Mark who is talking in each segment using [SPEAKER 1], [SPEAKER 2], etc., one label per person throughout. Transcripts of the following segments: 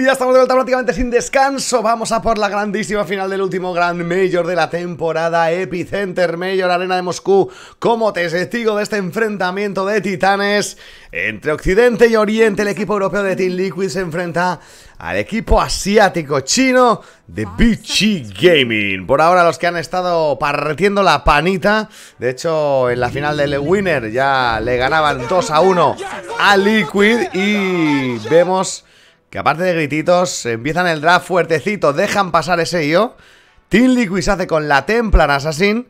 [SPEAKER 1] Y ya estamos de vuelta prácticamente sin descanso. Vamos a por la grandísima final del último Grand Major de la temporada Epicenter Major Arena de Moscú. Como testigo de este enfrentamiento de titanes entre Occidente y Oriente, el equipo europeo de Team Liquid se enfrenta al equipo asiático chino de BG Gaming. Por ahora los que han estado partiendo la panita. De hecho, en la final del Winner ya le ganaban 2 a 1 a Liquid y vemos que aparte de grititos, empiezan el draft fuertecito, dejan pasar ese IO. Team Liquid se hace con la Templar Assassin.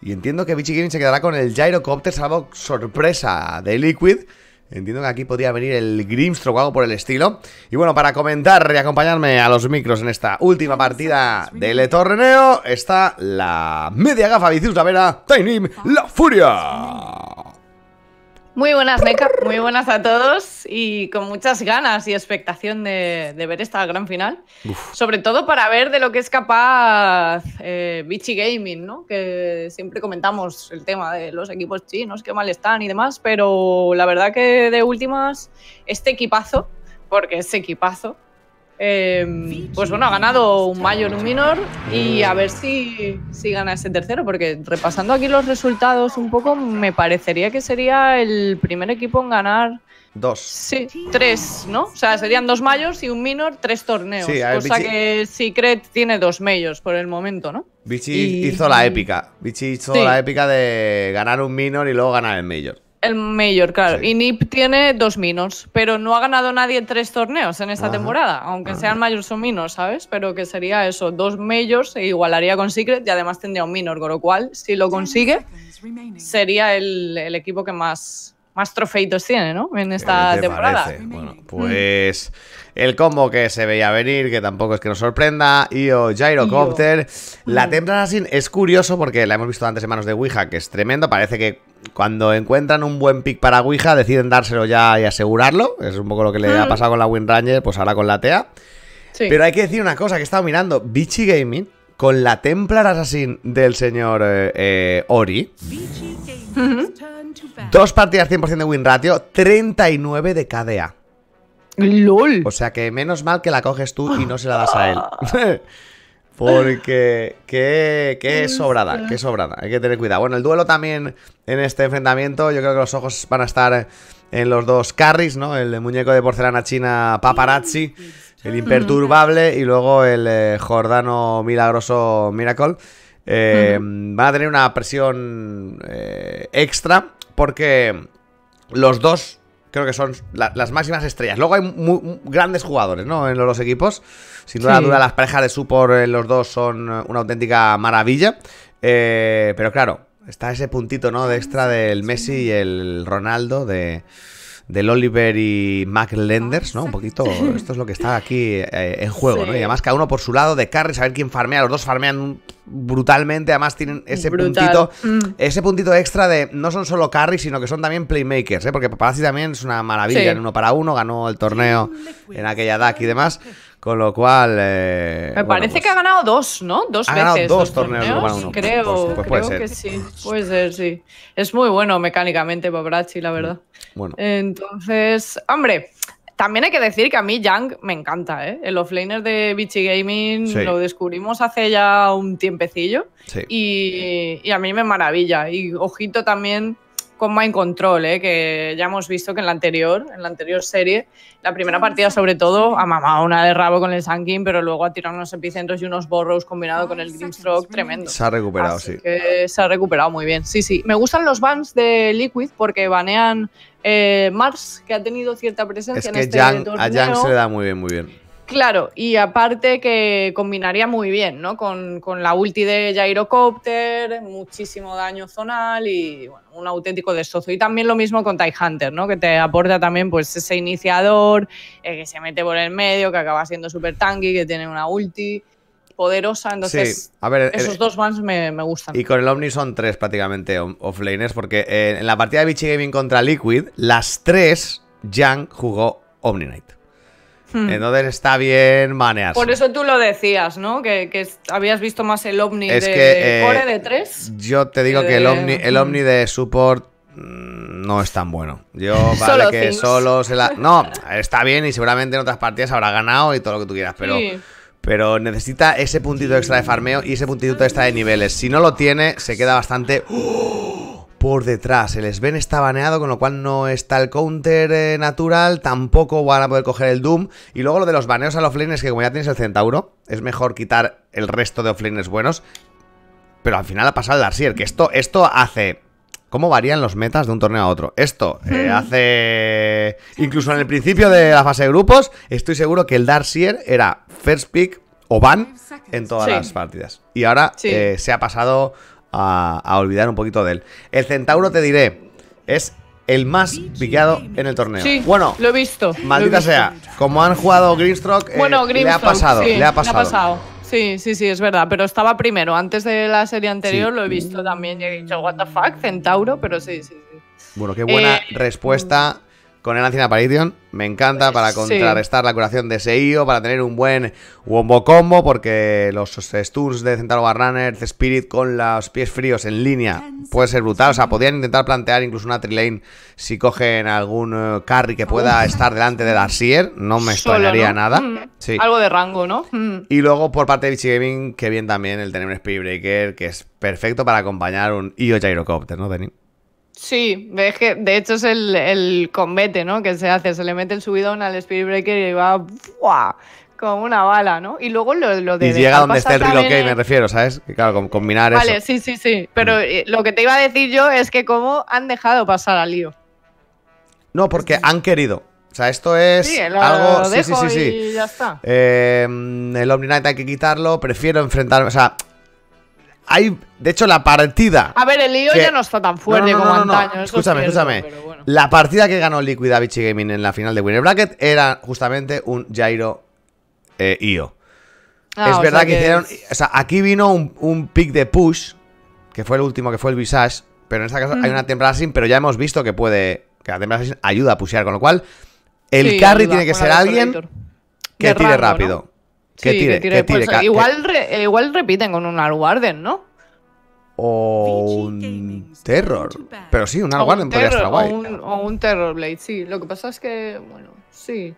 [SPEAKER 1] Y entiendo que Vichy se quedará con el Gyrocopter, salvo sorpresa de Liquid. Entiendo que aquí podría venir el Grimstro o algo por el estilo. Y bueno, para comentar y acompañarme a los micros en esta última partida del torneo, está la media gafa Vicius Vera, Tainim, La Furia.
[SPEAKER 2] Muy buenas, NECA. Muy buenas a todos y con muchas ganas y expectación de, ver esta gran final. Sobre todo para ver de lo que es capaz eh, Gaming, ¿no? Que siempre comentamos el tema de los equipos chinos, qué mal están y demás, pero la verdad que de últimas, este equipazo, porque es equipazo, Em, pues bueno, ha ganado un mayor, un minor y mm. a ver si, si gana ese tercero, porque repasando aquí los resultados un poco, me parecería que sería el primer equipo en ganar Dos. Sí, tres, ¿no? O sea, serían dos mayores y un minor, tres torneos. Sí, cosa que Secret tiene dos mayores por el momento, ¿no?
[SPEAKER 1] Bichi hizo la épica. Bichi hizo la épica de ganar un minor y luego ganar el mayor.
[SPEAKER 2] El mayor, claro. Y Nip tiene dos minos, pero no ha ganado nadie tres torneos en esta temporada, aunque ah. sean mayores o minos, ¿sabes? Pero que sería eso, dos mayores e igualaría con Secret y además tendría un minor, con lo cual, si lo consigue, sería el, equipo que más, más trofeitos tiene, ¿no? En esta temporada.
[SPEAKER 1] Bueno, pues el combo que se veía venir, que tampoco es que nos sorprenda, IO Gyrocopter. La temprana Templar es curioso porque la hemos visto antes en manos de Ouija, que es tremendo. Parece que cuando encuentran un buen pick para Ouija, deciden dárselo ya y asegurarlo. Es un poco lo que le ha mm. pasado con la Windranger, pues ahora con la TEA. Pero hay que decir una cosa que he estado mirando. Bichi Gaming, con la Templar Assassin del señor eh, eh, Ori. Dos partidas 100% de win ratio, 39 de KDA. ¡Lol! O sea que menos mal que la coges tú y no se la das a él. Porque qué, qué sobrada, qué sobrada. Hay que tener cuidado. Bueno, el duelo también en este enfrentamiento, yo creo que los ojos van a estar en los dos carries, ¿no? El muñeco de porcelana china Paparazzi, el imperturbable, y luego el eh, jordano milagroso Miracle. Eh, van a tener una presión eh, extra porque los dos creo que son las máximas estrellas. Luego hay muy, grandes jugadores, ¿no? En los, equipos. Sin duda, las parejas de support en los dos son una auténtica maravilla. Eh, pero claro, está ese puntito, ¿no? De extra del Messi y el Ronaldo de del Oliver y Mac ah, ¿no? Un poquito, esto es lo que está aquí eh, en juego, ¿no? Y además cada uno por su lado de carry, saber quién farmea, los dos farmean brutalmente, además tienen ese puntito, mm. ese puntito extra de no son solo carry, sino que son también playmakers, ¿eh? Porque Paparazzi también es una maravilla en uno para uno, ganó el torneo en aquella DAC y demás. Con lo cual. Eh, me parece pues
[SPEAKER 2] que ha ganado dos, ¿no? Dos veces. dos, torneos. Creo, pues, pues creo que sí. Puede ser, sí. Es muy bueno mecánicamente, Brachi, la verdad. Mm, bueno. Entonces, hombre. También hay que decir que a mí Yang me encanta, ¿eh? El offlaner de Bichigaming Gaming lo descubrimos hace ya un tiempecillo sí. y, y a mí me maravilla. Y ojito también con Mind Control, ¿eh? que ya hemos visto que en la anterior, en la anterior serie, la primera partida sobre todo, ha mamado una de rabo con el Sankin, pero luego ha tirado unos epicentros y unos borrows combinado con el Grimstroke tremendo.
[SPEAKER 1] Se ha recuperado, sí.
[SPEAKER 2] se ha recuperado muy bien, sí, sí. Me gustan los bans de Liquid porque banean Marx, eh, Mars, que ha tenido cierta presencia en este Yang, A Yang se le da
[SPEAKER 1] muy bien, muy bien.
[SPEAKER 2] Claro, y aparte que combinaría muy bien, ¿no? Con, la ulti de Gyrocopter, muchísimo daño zonal y bueno, un auténtico destrozo. Y también lo mismo con Tai Hunter, ¿no? Que te aporta también pues ese iniciador eh, que se mete por el medio, que acaba siendo super tanky, que tiene una ulti poderosa. Entonces, esos eh, dos bans me, gustan. Y
[SPEAKER 1] con el Omni son tres prácticamente offlaners, porque eh, en la partida de Bichigaming Gaming contra Liquid, las tres Jan jugó Omni Knight. Hmm. Entonces está bien manearse. Por
[SPEAKER 2] eso tú lo decías, ¿no? Que, habías visto más el ovni de, que, de eh, Core de 3. Yo te digo que, el, hmm. ovni,
[SPEAKER 1] de support mm, no es tan bueno. Yo, vale, que solo se la. No, está bien y seguramente en otras partidas habrá ganado y todo lo que tú quieras, pero. Pero necesita ese puntito extra de farmeo y ese puntito extra de niveles. Si no lo tiene, se queda bastante. ¡Oh! por detrás. El Sven está baneado, con lo cual no está el counter eh, natural, tampoco van a poder coger el Doom. Y luego lo de los baneos a los es que como ya tienes el Centauro, es mejor quitar el resto de offlaners buenos. Pero al final ha pasado el Darseer. que esto, esto hace... ¿Cómo varían los metas de un torneo a otro? Esto eh, mm. hace... Incluso en el principio de la fase de grupos, estoy seguro que el Darsier era first pick o van en todas las partidas. Y ahora eh, se ha pasado a, olvidar un poquito de él. El centauro, te diré, es el más piqueado en el torneo. Sí, bueno,
[SPEAKER 2] lo he visto. Maldita sea,
[SPEAKER 1] como han jugado Grimstroke eh, le, ha pasado, le ha pasado,
[SPEAKER 2] Sí, sí, sí, es verdad, pero estaba primero. Antes de la serie anterior lo he visto también y he dicho, ¿What the fuck? Centauro, pero sí, sí,
[SPEAKER 1] sí. Bueno, qué buena eh, respuesta con el Ancient Apparition. Me encanta pues para contrarrestar la curación de ese IO, para tener un buen Wombo Combo, porque los stuns de Central War Runner, Spirit con los pies fríos en línea puede ser brutal. O sea, podrían intentar plantear incluso una trilane si cogen algún eh, carry que pueda estar delante de Darcier. No me extrañaría nada. Mm. Algo de
[SPEAKER 2] rango, ¿no? Mm.
[SPEAKER 1] Y luego por parte de Vichy Gaming, que bien también el tener un speedbreaker, Breaker, que es perfecto para acompañar un IO Gyrocopter, ¿no, Denis?
[SPEAKER 2] Sí, es que de hecho es el, el combate, ¿no? Que se hace, se le mete el subidón al Spirit Breaker y va ¡buah! como una bala, ¿no? Y luego lo, lo Y llega donde esté el relocate, me
[SPEAKER 1] refiero, ¿sabes? claro, combinar eso. Vale,
[SPEAKER 2] sí, sí, sí. Pero mm. eh, lo que te iba a decir yo es que cómo han dejado pasar al lío.
[SPEAKER 1] No, porque mm. han querido. O sea, esto es algo... sí, sí, sí, Y ya está. Eh, el Omni Knight hay que quitarlo. Prefiero enfrentarme... O sea, de hecho, la partida. A ver,
[SPEAKER 2] el Io ya no está tan fuerte no, no, no, Escúchame, escúchame.
[SPEAKER 1] La partida que ganó Liquid Avicii Gaming en la final de Winner Bracket era justamente un Jairo eh, IO. Ah, es verdad que, hicieron. O sea, aquí vino un, pick de push, que fue el último, que fue el Visage. Pero en esta caso hay mm. una temporada sin, pero ya hemos visto que puede. Que la temporada sin ayuda a pushear, con lo cual. El carry tiene que ser alguien
[SPEAKER 2] que tire rápido.
[SPEAKER 1] Que tire, que tire, igual,
[SPEAKER 2] eh, igual repiten con un Alwarden, ¿no?
[SPEAKER 1] O un Terror. Pero sí, un Alwarden podría estar guay. O
[SPEAKER 2] un, o un Terror Blade, sí. Lo que pasa es que, bueno, sí.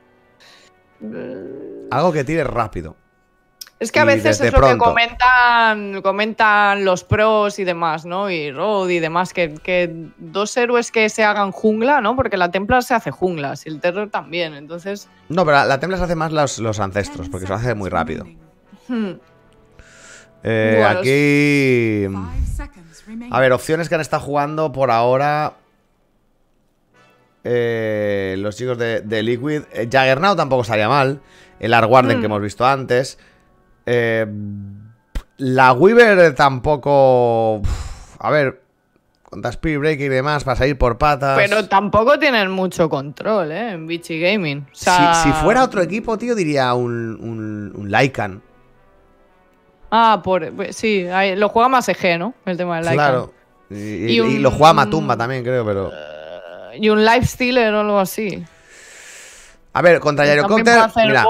[SPEAKER 1] Algo que tire rápido. Es que a veces es lo que
[SPEAKER 2] comentan, comentan los pros y demás, ¿no? Y Rod y demás, que, dos héroes que se hagan jungla, ¿no? Porque la templa se hace jungla, y el Terror también, entonces...
[SPEAKER 1] No, pero la, templa se hace más los, ancestros, porque se hace muy rápido. Hmm. Eh, aquí. A ver, opciones que han estado jugando por ahora. Eh, los chicos de, Liquid. Eh, Jaggernaut tampoco estaría mal. El Arwarden hmm. que hemos visto antes. Eh, la Weaver tampoco... A ver, con speed break y demás vas a ir por patas. Pero
[SPEAKER 2] tampoco tienen mucho control, ¿eh? En Vichy Gaming. si, fuera otro
[SPEAKER 1] equipo, tío, diría un, un, Lycan.
[SPEAKER 2] Ah, por, pues, sí, lo juega más EG, ¿no? El tema del Lycan. Claro.
[SPEAKER 1] Y, lo juega Matumba también, creo, pero...
[SPEAKER 2] Y un Lifestealer o algo así.
[SPEAKER 1] A ver, contra Gyrocopter. mira,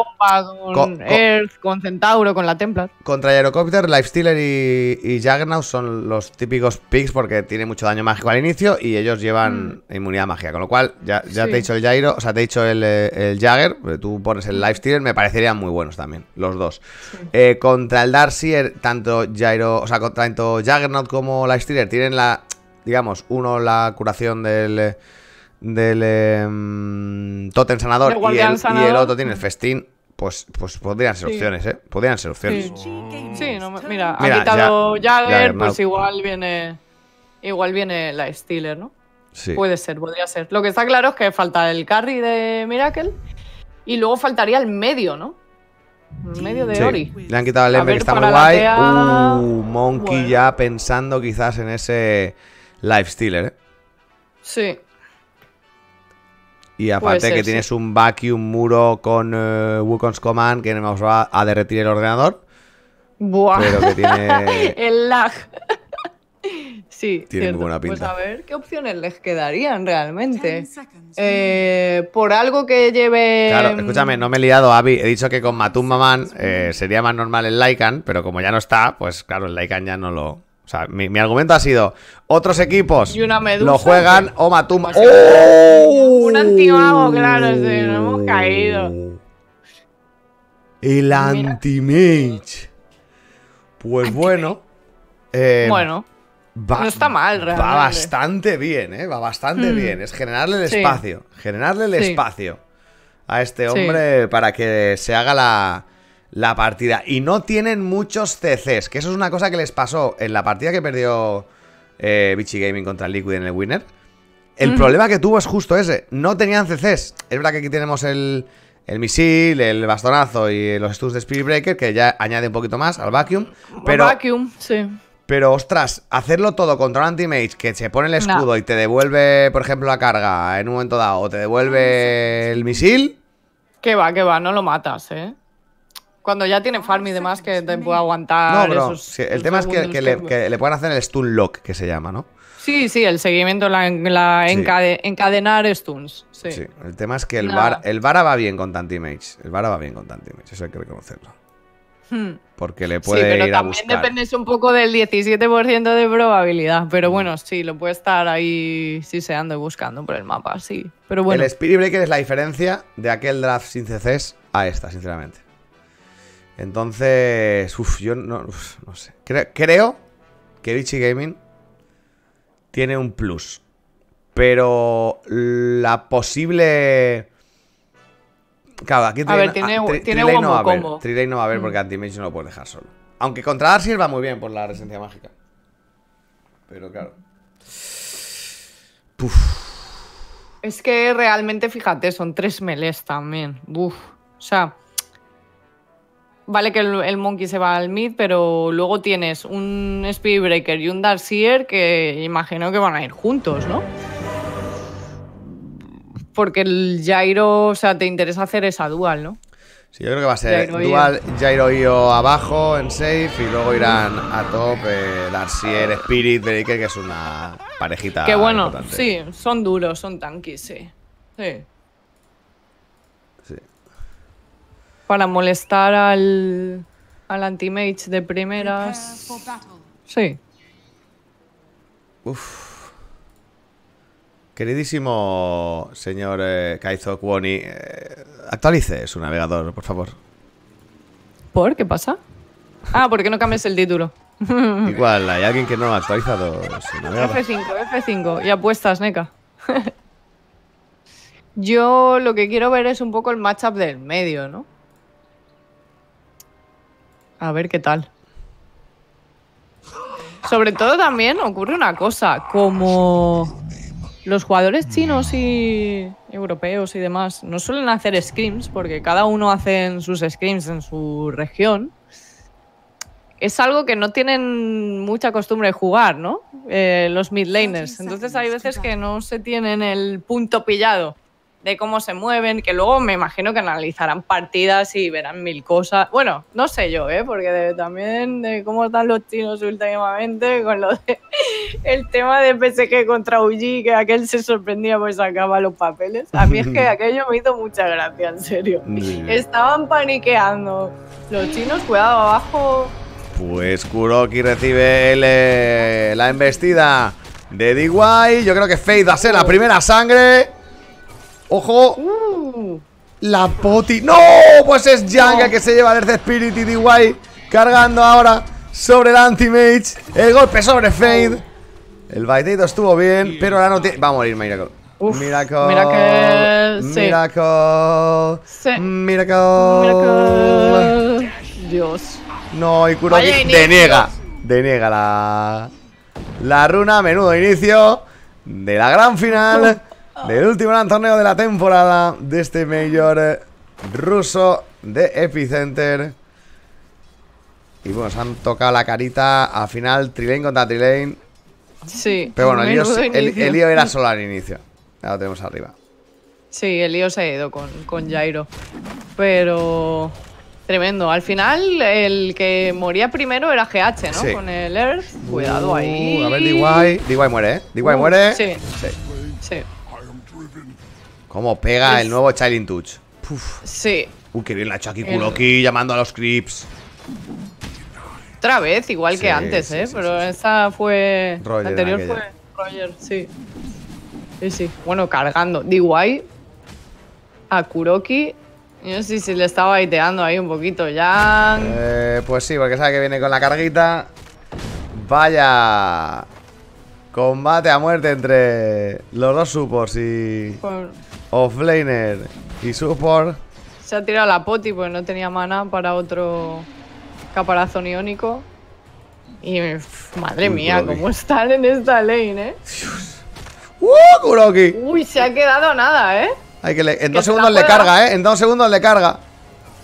[SPEAKER 2] con, Earth, con Centauro, con la Templar.
[SPEAKER 1] Contra Gyrocopter, Lifestealer y, y Juggernaut son los típicos picks porque tiene mucho daño mágico al inicio y ellos llevan mm. inmunidad magia. Con lo cual, ya, ya te he dicho el Gyro, o sea, te he dicho el, eh, Jagger, pero tú pones el mm. Lifestealer, me parecerían muy buenos también, los dos. Eh, contra el Darkseer, tanto Gyro, o sea, tanto Juggernaut como Lifestealer tienen la, digamos, uno la curación del del em, Totem sanador, y el, otro tiene el festín, pues, pues podrían ser opciones, ¿eh? Podrían ser opciones.
[SPEAKER 2] Sí, mira, ha quitado Jagger, pues igual viene igual viene la Steeler, ¿no? Sí. Puede ser, podría ser. Lo que está claro es que falta el carry de Miracle y luego faltaría el medio, ¿no? El medio de Ori. Le han quitado el Ember, que está muy guay. Uh,
[SPEAKER 1] Monkey ya pensando quizás en ese Life ¿eh? Sí. Y aparte que tienes un vacuum muro con eh, Command que nos va a derretir el ordenador.
[SPEAKER 2] Buah. Pero que tiene... el lag. Sí,
[SPEAKER 1] tiene muy buena pues pinta. Pues
[SPEAKER 2] a ver qué opciones les quedarían realmente. Eh, por algo que lleve. Claro, mm, escúchame,
[SPEAKER 1] no me he liado, Avi. He dicho que con Matum Man eh, sería más normal el Lycan, pero como ya no está, pues claro, el Lycan ya no lo. O sea, mi, argumento ha sido: otros equipos y lo juegan o Matuma. ¡Oh! Un antimago, claro, nos hemos caído. El anti-mage. Pues bueno. Eh, bueno. no está mal, realmente. Va bastante bien, ¿eh? Va bastante mm. bien. Es generarle el espacio. Generarle el espacio a este hombre para que se haga la, la partida. Y no tienen muchos CCs, que eso es una cosa que les pasó en la partida que perdió eh, Gaming contra Liquid en el Winner. El problema que tuvo es justo ese, no tenían CCs. Es verdad que aquí tenemos el, misil, el bastonazo y los stuns de Speedbreaker Breaker, que ya añade un poquito más al vacuum. Pero, vacuum, sí. Pero, ostras, hacerlo todo contra un anti-mage que se pone el escudo y te devuelve, por ejemplo, la carga en un momento dado, o te devuelve el misil...
[SPEAKER 2] Que va, que va, no lo matas, ¿eh? Cuando ya tiene ah, farm y demás que te puede aguantar. No, bro.
[SPEAKER 1] el tema es que, le, pueden puedan hacer el stun lock, que se llama, ¿no?
[SPEAKER 2] Sí, sí, el seguimiento, la, encadenar stuns. Sí.
[SPEAKER 1] el tema es que el, Vara va bien con Tantimage. El Vara va bien con Tantimage, eso hay que reconocerlo. Hmm. Porque le puede sí, pero también depende
[SPEAKER 2] un poco del 17% de probabilidad. Pero hmm. bueno, sí, lo puede estar ahí se y buscando por el
[SPEAKER 1] mapa, sí. Pero bueno. El Spirit Breaker es la diferencia de aquel draft sin CCs a esta, sinceramente. Entonces, uff, yo no, sé. Creo, que Vichy Gaming tiene un plus. Pero la posible... Claro, aquí a ver, tiene, a, ah, tri, tiene tri no va a haber. no va a haber porque mm. Antimage no lo puede dejar solo. Aunque contra Darcy va muy bien por la resencia mágica. Pero claro.
[SPEAKER 2] Uf. Es que realmente, fíjate, son tres melees también. Uf. O sea, vale que el, Monkey se va al mid, pero luego tienes un Speedbreaker y un Darcier que imagino que van a ir juntos, ¿no? Porque el Jairo, o sea, te interesa hacer esa dual, ¿no?
[SPEAKER 1] Sí, yo creo que va a ser dual Jairo abajo en safe y luego irán a top eh, Darcier, Spirit, Breaker, que es una parejita. Que bueno, sí,
[SPEAKER 2] son duros, son tanques sí. Sí. para molestar al, al anti-mage de primeras. Sí.
[SPEAKER 1] Queridísimo señor eh, Kaizo Kwoni, eh, actualice su navegador, por favor.
[SPEAKER 2] ¿Por? ¿Qué pasa? Ah, porque no cambias el título.
[SPEAKER 1] Igual, hay alguien que no ha actualizado su navegador.
[SPEAKER 2] F5, F5. Y apuestas, NECA. Yo lo que quiero ver es un poco el matchup del medio, ¿no? A ver qué tal. Sobre todo también ocurre una cosa, como los jugadores chinos y europeos y demás no suelen hacer scrims porque cada uno hace sus scrims en su región. Es algo que no tienen mucha costumbre de jugar, ¿no? Eh, los los midlaners. Entonces hay veces que no se tienen el punto pillado de cómo se mueven, que luego me imagino que analizarán partidas y verán mil cosas. Bueno, no sé yo, ¿eh? porque también de cómo están los chinos últimamente con lo de el tema de PSG contra Uji, que aquel se sorprendía porque sacaba los papeles. A mí es que aquello me hizo mucha gracia, en serio. Estaban paniqueando. Los chinos, cuidado, abajo.
[SPEAKER 1] Pues Kuroki recibe el, eh, la embestida de D.Y. Yo creo que Fade va a ser la primera sangre. ¡Ojo! Uh. La poti. ¡No! Pues es Janga que se lleva desde Spirit y DY. Cargando ahora sobre el Anti-Mage. El golpe sobre oh. Fade. El vaideto estuvo bien, pero ahora no tiene. Va a morir Miracle. Miracle. Miracle. Miracle. Dios. No, y Kuroki deniega. Deniega la. La runa. Menudo inicio de la gran final del último gran torneo de la temporada de este mayor eh, ruso de Epicenter. Y bueno, se han tocado la carita Al final, Trilane contra Trilane.
[SPEAKER 2] Sí. Pero bueno, el lío, era solo
[SPEAKER 1] al inicio. Ya lo tenemos arriba.
[SPEAKER 2] Sí, el lío se ha ido con, con Jairo. Pero Tremendo. Al final, el que moría primero era GH, ¿no? Con el Earth.
[SPEAKER 1] Cuidado ahí. Uh, a ver, DY. DY muere, ¿eh? DY uh, muere. sí. Sí. ¿Cómo pega el nuevo Chilling Touch? Sí. Uy, qué bien la ha hecho llamando a los creeps.
[SPEAKER 2] Otra vez, igual que antes, ¿eh? Pero esta fue... Roger anterior fue Roger, sí. Sí, sí. Bueno, cargando. DY a Kuroki yo no sé si le estaba baiteando ahí un poquito, ya.
[SPEAKER 1] Eh, pues sí, porque sabe que viene con la carguita. Vaya. Combate a muerte entre los dos supos y offlaner y support.
[SPEAKER 2] Se ha tirado la poti porque no tenía mana para otro caparazón iónico. Y
[SPEAKER 1] madre mía, cómo
[SPEAKER 2] están en esta lane, eh.
[SPEAKER 1] ¡Uh, Kuroki!
[SPEAKER 2] Uy, se ha quedado nada, eh.
[SPEAKER 1] Hay que le... En dos segundos le carga, eh. En dos segundos le carga.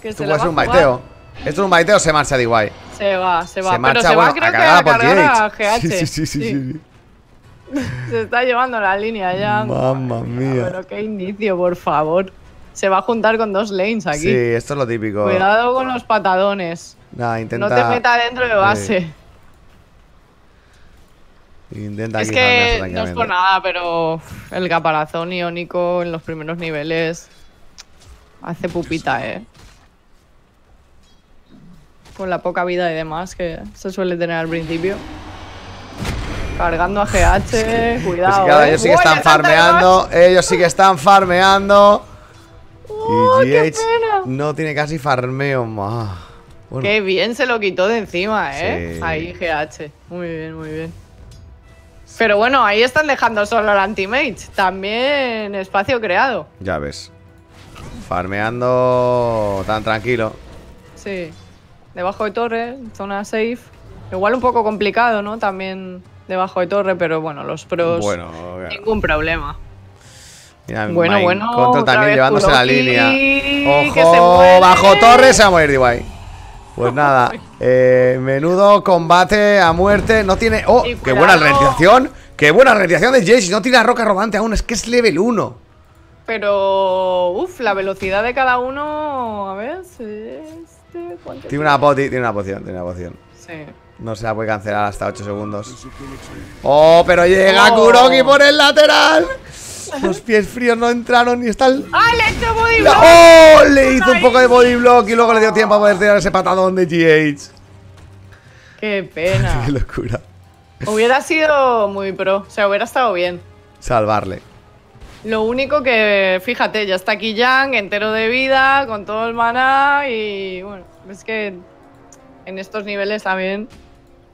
[SPEAKER 2] Esto es puede ser un baiteo
[SPEAKER 1] Esto es un baiteo, se marcha de guay. Se va, se va. Se marcha, Pero se va, creo a que a, sí, sí. sí. sí.
[SPEAKER 2] Se está llevando la línea ya.
[SPEAKER 1] Mamma mía. Pero
[SPEAKER 2] qué inicio, por favor. Se va a juntar con dos lanes aquí. Sí,
[SPEAKER 1] esto es lo típico. Cuidado
[SPEAKER 2] con los patadones.
[SPEAKER 1] No te meta dentro de base. Sí. Intenta es que no es por
[SPEAKER 2] nada, pero el caparazón iónico en los primeros niveles hace pupita, ¿eh? Con la poca vida y demás que se suele tener al principio. Cargando a GH, cuidado. Eh. Ellos sí que están farmeando.
[SPEAKER 1] Ellos sí que están farmeando. y GH no tiene casi farmeo más. Qué
[SPEAKER 2] bien se lo quitó de encima, ¿eh? Ahí GH. Muy bien, muy bien. Pero bueno, ahí están dejando solo al anti-mage. También espacio creado.
[SPEAKER 1] Ya ves. Farmeando tan tranquilo.
[SPEAKER 2] Sí. Debajo de torre, zona safe. Igual un poco complicado, ¿no? También debajo de torre, pero bueno, los pros. Bueno, Ningún problema.
[SPEAKER 1] bueno, bueno. Contra también llevándose la línea. Ojo, bajo torre se va a morir guay Pues nada, eh, menudo combate a muerte. No tiene. ¡Oh! ¡Qué buena ralentización! ¡Qué buena ralentización de Jayce! No tira roca rodante aún, es que es level 1.
[SPEAKER 2] Pero. Uf, la velocidad de cada uno. A ver, este,
[SPEAKER 1] tiene, Una poti, tiene una poción, tiene una poción. Sí. No se la puede cancelar hasta 8 segundos ¡Oh, pero llega oh. Kuroki por el lateral! Los pies fríos no entraron ni está el... ¡Ah,
[SPEAKER 2] le hizo body ¡Oh! Le hizo un
[SPEAKER 1] poco de body block y luego le dio tiempo a poder tirar ese patadón de GH
[SPEAKER 2] ¡Qué pena! ¡Qué locura! Hubiera sido muy pro, o sea, hubiera estado bien
[SPEAKER 1] Salvarle
[SPEAKER 2] lo único que, fíjate, ya está aquí Yang, entero de vida, con todo el maná y bueno, es que en estos niveles también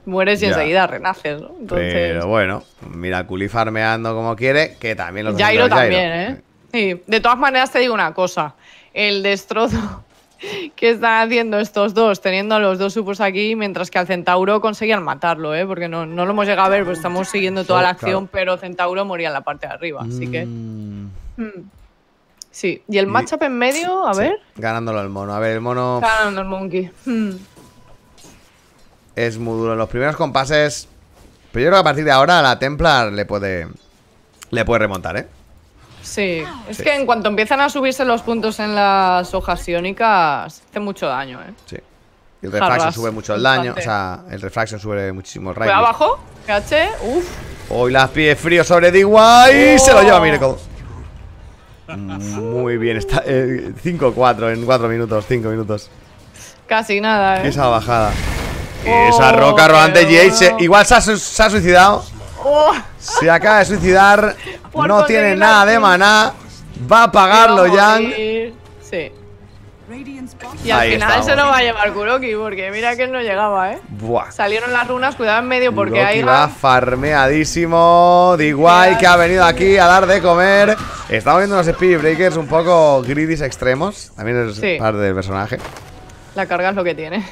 [SPEAKER 2] mueres y enseguida renaces, ¿no? Pero
[SPEAKER 1] bueno, mira, farmeando como quiere, que también lo Jairo también,
[SPEAKER 2] ¿eh? Sí, de todas maneras te digo una cosa, el destrozo que están haciendo estos dos, teniendo a los dos supos aquí, mientras que al Centauro conseguían matarlo, ¿eh? porque no, lo hemos llegado a ver, pues estamos siguiendo toda la acción, pero Centauro moría en la parte de arriba, así que... Mm. Mm. Sí, y el matchup en medio, a ver.
[SPEAKER 1] Ganándolo el mono, a ver, el mono...
[SPEAKER 2] Ganando el monkey. Mm
[SPEAKER 1] es muy duro. En los primeros compases... Pero yo creo que a partir de ahora la Templar le puede... Le puede remontar, ¿eh?
[SPEAKER 2] Sí, es que en cuanto empiezan a subirse los puntos en las hojas iónicas, hace mucho daño, ¿eh?
[SPEAKER 1] Sí. Y el refraction sube mucho el daño, o sea, el refraction sube muchísimo el rayo abajo,
[SPEAKER 2] caché, uff.
[SPEAKER 1] Hoy las pies frío sobre DY y se lo lleva cómo. Muy bien, está 5-4 eh, en 4 minutos, 5 minutos.
[SPEAKER 2] Casi nada, ¿eh?
[SPEAKER 1] Esa bajada esa roca rodante GH, igual se ha, suicidado. Oh. Se acaba de suicidar. no tiene nada de maná. Va a pagarlo, Yang.
[SPEAKER 2] Sí. Y al final se lo va a llevar Kuroki, porque mira que no llegaba, ¿eh? Salieron las runas, cuidado en medio, porque Kuroki ahí va
[SPEAKER 1] farmeadísimo. igual que ha venido aquí a dar de comer. Estamos viendo unos speed breakers un poco gridis extremos. También es parte del personaje.
[SPEAKER 2] La carga es lo que tiene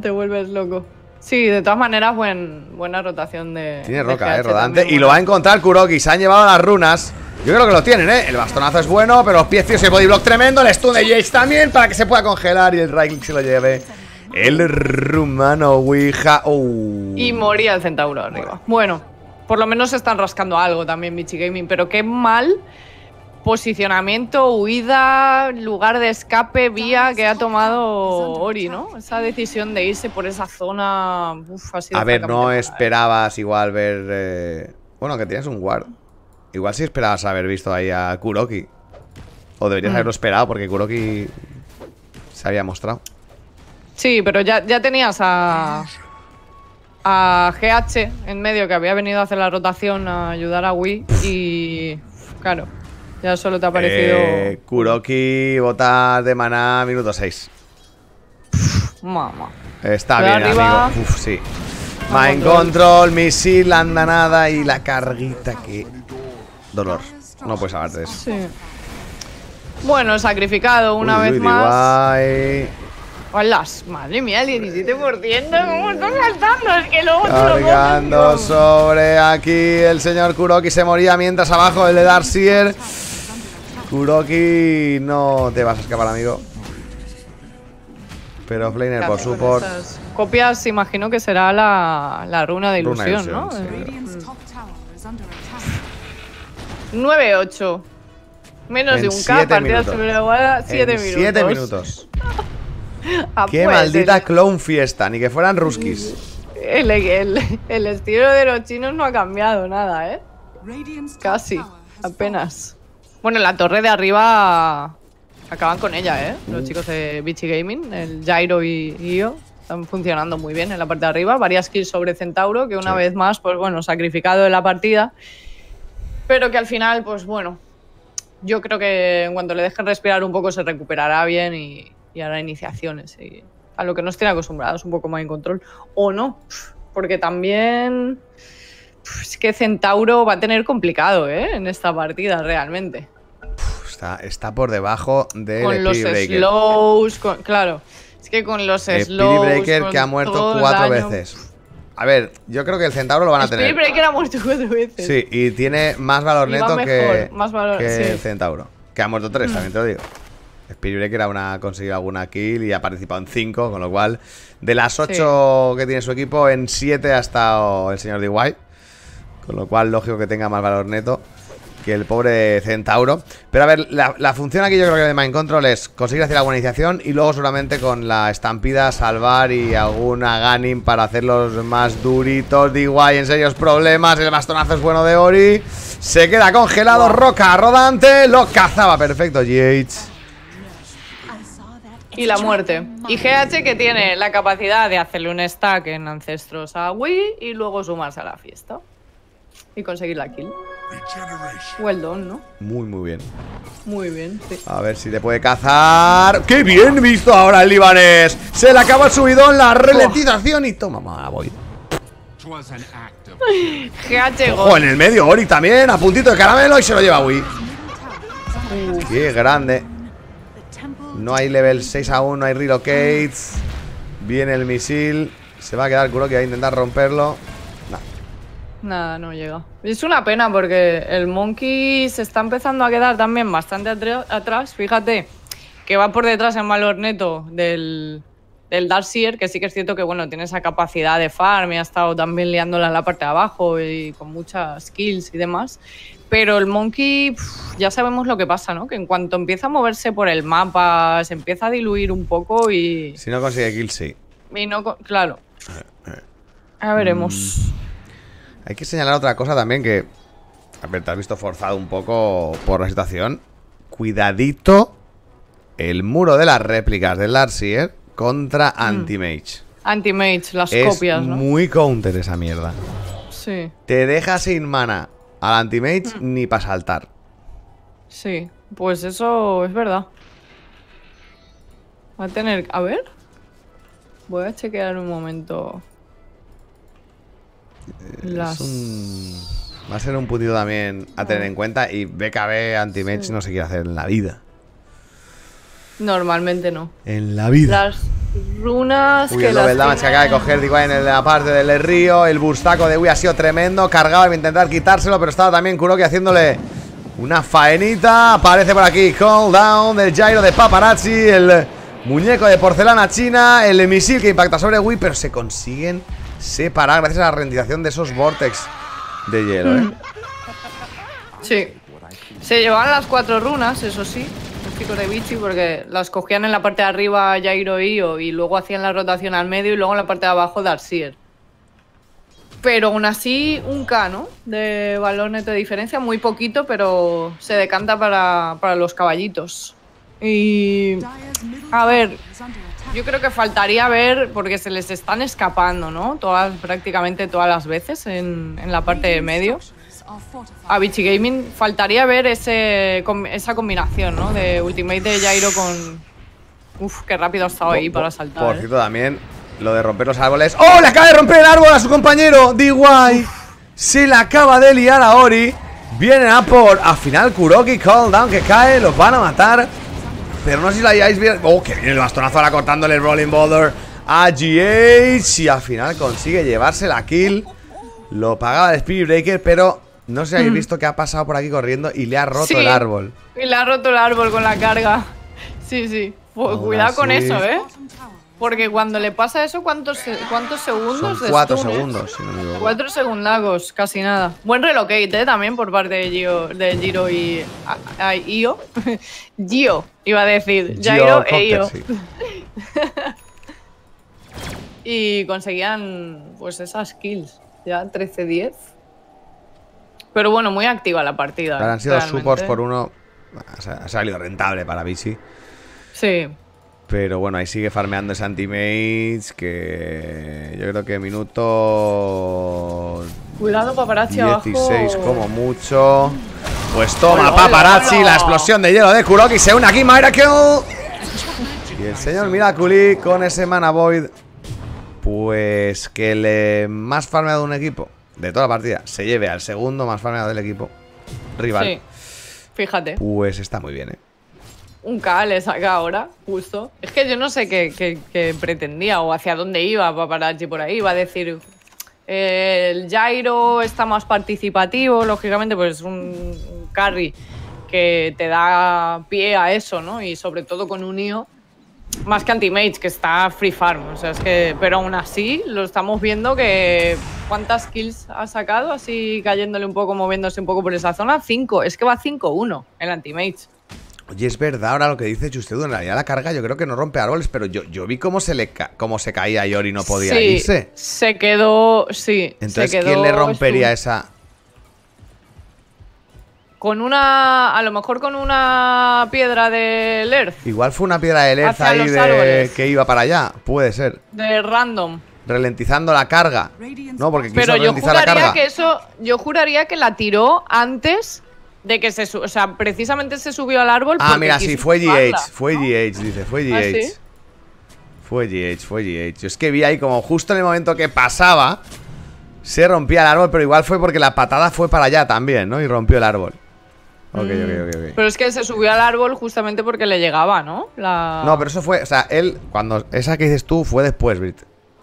[SPEAKER 2] te vuelves loco. Sí, de todas maneras, buena rotación de. Tiene roca, eh, rodante.
[SPEAKER 1] Y lo va a encontrar Kuroki. Se han llevado las runas. Yo creo que lo tienen, eh. El bastonazo es bueno, pero los pies, y el body tremendo. El stun de Jace también para que se pueda congelar y el right se lo lleve. El rumano Ouija. Oh. Y
[SPEAKER 2] moría el centauro arriba. Bueno. por lo menos están rascando algo también, Michi Gaming, pero qué mal posicionamiento, huida, lugar de escape, vía que ha tomado Ori, ¿no? Esa decisión de irse por esa zona. Uf, ha a ver, no
[SPEAKER 1] esperabas igual ver. Eh, bueno, que tienes un guard. Igual si sí esperabas haber visto ahí a Kuroki. O deberías mm. haberlo esperado porque Kuroki se había mostrado.
[SPEAKER 2] Sí, pero ya, ya tenías a. A GH en medio que había venido a hacer la rotación a ayudar a Wii y. Claro. Ya solo te ha parecido. Eh,
[SPEAKER 1] Kuroki, botar de maná, minuto 6. Mamá. Está bien, amigo. sí. Mind control. misil, andanada y la carguita que. Dolor. No puedes hablar de eso.
[SPEAKER 2] Sí. Bueno, sacrificado una vez más. Hola, madre mía, el 17%, ¿cómo están saltando? Es
[SPEAKER 1] que luego Cargando sobre aquí, el señor Kuroki se moría mientras abajo el de Darsier. Kuroki, no te vas a escapar, amigo. Pero Flainer, por supuesto.
[SPEAKER 2] Copias, imagino que será la, la runa de ilusión, ¿no? 9-8. Eh, Menos de un K, partida sobre la 7 minutos. 7 minutos. Ah, Qué maldita
[SPEAKER 1] clone fiesta, ni que fueran ruskis.
[SPEAKER 2] el estilo de los chinos no ha cambiado nada, ¿eh? Casi, apenas. Bueno, la torre de arriba acaban con ella, ¿eh? Los mm. chicos de Bitchy Gaming, el Jairo y yo están funcionando muy bien en la parte de arriba. Varias kills sobre Centauro, que una vez más, pues bueno, sacrificado en la partida. Pero que al final, pues bueno, yo creo que en cuanto le dejen respirar un poco se recuperará bien y, hará iniciaciones. Y a lo que no estén acostumbrados, un poco más en control. O no, porque también... Es que Centauro va a tener complicado, ¿eh? En esta partida, realmente
[SPEAKER 1] está, está, por debajo de Con los slows,
[SPEAKER 2] claro. Es que con los eh, Spirit slows. Breaker que ha muerto cuatro
[SPEAKER 1] veces. A ver, yo creo que el centauro lo van a tener.
[SPEAKER 2] Breaker ha muerto cuatro veces. Sí,
[SPEAKER 1] y tiene más valor neto que, el centauro. Que ha muerto tres, también mm. te lo digo. Spirit Breaker aún ha conseguido alguna kill y ha participado en cinco con lo cual, de las ocho que tiene su equipo, en 7 ha estado el señor D.Y. White. Con lo cual, lógico que tenga más valor neto que el pobre centauro. Pero a ver, la, función aquí yo creo que de Mind Control es conseguir hacer la iniciación y luego solamente con la estampida salvar y alguna ganning para hacerlos más duritos. D.Y. en serios problemas, el bastonazo es bueno de Ori. Se queda congelado, roca rodante, lo cazaba. Perfecto, G.H. Y la muerte.
[SPEAKER 2] Y GH que tiene la capacidad de hacerle un stack en Ancestros a Wii y luego sumarse a la fiesta y conseguir la kill. el
[SPEAKER 1] don, ¿no? Muy, muy bien. Muy bien, A ver si te puede cazar. ¡Qué bien visto ahora el libanés! Se le acaba el subidón, la ralentización y toma, mamá, voy.
[SPEAKER 2] Ojo, en el medio
[SPEAKER 1] Ori también, a puntito de caramelo y se lo lleva Wii. Qué grande. No hay level 6 aún, no hay relocates. Viene el misil. Se va a quedar Kuroki a intentar romperlo.
[SPEAKER 2] Nada, no llega. Es una pena porque el Monkey se está empezando a quedar también bastante atrás. Fíjate que va por detrás en mal neto del, del que sí que es cierto que bueno, tiene esa capacidad de farm y ha estado también liándola en la parte de abajo y con muchas kills y demás. Pero el Monkey, ya sabemos lo que pasa, ¿no? Que en cuanto empieza a moverse por el mapa, se empieza a diluir un poco y.
[SPEAKER 1] Si no consigue kills, sí.
[SPEAKER 2] Y no, claro.
[SPEAKER 1] Eh, eh. A veremos. Mm. Hay que señalar otra cosa también que... A ver, te has visto forzado un poco por la situación. Cuidadito el muro de las réplicas del Larsier contra mm. Anti-Mage.
[SPEAKER 2] Anti-Mage, las copias, ¿no?
[SPEAKER 1] muy counter esa mierda. Sí. Te deja sin mana al Anti-Mage mm. ni para saltar.
[SPEAKER 2] Sí, pues eso es verdad. Va a tener... A ver. Voy a chequear un momento...
[SPEAKER 1] Eh, va a ser un putito también a tener en ah. cuenta y BKB anti-match no se quiere hacer en la vida.
[SPEAKER 2] Normalmente no.
[SPEAKER 1] En la vida.
[SPEAKER 2] Las runas que el las damage que acaba
[SPEAKER 1] de coger en la parte del río. El bustaco de Wii ha sido tremendo. Cargaba para intentar quitárselo, pero estaba también Kuroki haciéndole una faenita. Aparece por aquí Call Down del Jairo de Paparazzi. El muñeco de porcelana china. El misil que impacta sobre Wii, pero se consiguen Separar gracias a la rendición de esos vortex de hielo, ¿eh?
[SPEAKER 2] Sí. Se llevaban las cuatro runas, eso sí, los chicos de bichi, porque las cogían en la parte de arriba Jairo y yo. y luego hacían la rotación al medio y luego en la parte de abajo Darcier. Pero aún así, un K, ¿no? De balones de diferencia, muy poquito, pero se decanta para, para los caballitos. Y. A ver, yo creo que faltaría ver, porque se les están escapando, ¿no? Todas, prácticamente todas las veces en, la parte de medio. A Vichy Gaming faltaría ver ese, esa combinación, ¿no? De Ultimate de Jairo con... Uf,
[SPEAKER 1] qué rápido ha estado ahí para saltar. Por ¿eh? cierto, también lo de romper los árboles. ¡Oh! Le acaba de romper el árbol a su compañero, DY. Se la acaba de liar a Ori. Vienen a por. Al final, Kuroki Call Down que cae. Los van a matar. Pero no sé si la hayáis visto. Oh, que viene el bastonazo ahora cortándole el Rolling Boulder a GH. Y al final consigue llevarse la kill. Lo pagaba el Spirit Breaker, pero no sé si habéis mm. visto que ha pasado por aquí corriendo y le ha roto el árbol.
[SPEAKER 2] Y le ha roto el árbol con la carga. Sí, sí. Cuidado con eso, ¿eh? Porque cuando le pasa eso, ¿cuántos, cuántos segundos? Son cuatro segundos, si Cuatro segundagos, casi nada. Buen relocate, ¿eh? También por parte de Giro, de Giro y... Io. Gio, iba a decir. Giro e Io. y conseguían, pues, esas kills. Ya, 13-10. Pero bueno, muy activa la partida. han sido por
[SPEAKER 1] uno... Ha salido rentable para Bici. Sí. Pero bueno, ahí sigue farmeando ese anti que yo creo que minuto...
[SPEAKER 2] Cuidado paparazzi 16 como
[SPEAKER 1] mucho. Pues toma paparazzi, la explosión de hielo de Kuroki se une aquí Miracle. Y el señor Miraculi con ese Mana Void pues que le más farmeado de un equipo de toda la partida se lleve al segundo más farmeado del equipo rival. Sí. Fíjate. Pues está muy bien, ¿eh?
[SPEAKER 2] un K le saca ahora, justo. Es que yo no sé qué, pretendía o hacia dónde iba para allí por ahí. Iba a decir, eh, el Jairo está más participativo, lógicamente, pues es un carry que te da pie a eso, ¿no? Y sobre todo con un IO, más que anti-mage, que está Free Farm. O sea, es que, pero aún así lo estamos viendo que cuántas kills ha sacado, así cayéndole un poco, moviéndose un poco por esa zona. Cinco. es que va 5-1 el anti-mage.
[SPEAKER 1] Oye, es verdad, ahora lo que dice Justedo, en realidad la carga yo creo que no rompe árboles, pero yo, yo vi cómo se le se caía Yori y no podía irse.
[SPEAKER 2] Se quedó. Sí.
[SPEAKER 1] Entonces, ¿quién le rompería esa?
[SPEAKER 2] Con una. A lo mejor con una piedra de Earth.
[SPEAKER 1] Igual fue una piedra de Earth ahí de, que iba para allá. Puede ser.
[SPEAKER 2] De random
[SPEAKER 1] ralentizando la carga. No, porque quiso Pero yo juraría que
[SPEAKER 2] eso, yo juraría que la tiró antes de que se, o sea, precisamente se subió al árbol. Ah, mira, sí, fue GH,
[SPEAKER 1] fue GH, dice, fue GH. ¿Ah, fue GH, fue GH. es que vi ahí como justo en el momento que pasaba, se rompía el árbol, pero igual fue porque la patada fue para allá también, ¿no? Y rompió el árbol. Ok, mm. ok, ok, Pero
[SPEAKER 2] es que se subió al árbol justamente porque le llegaba, ¿no? La... No,
[SPEAKER 1] pero eso fue, o sea, él, cuando esa que dices tú fue después, Brit.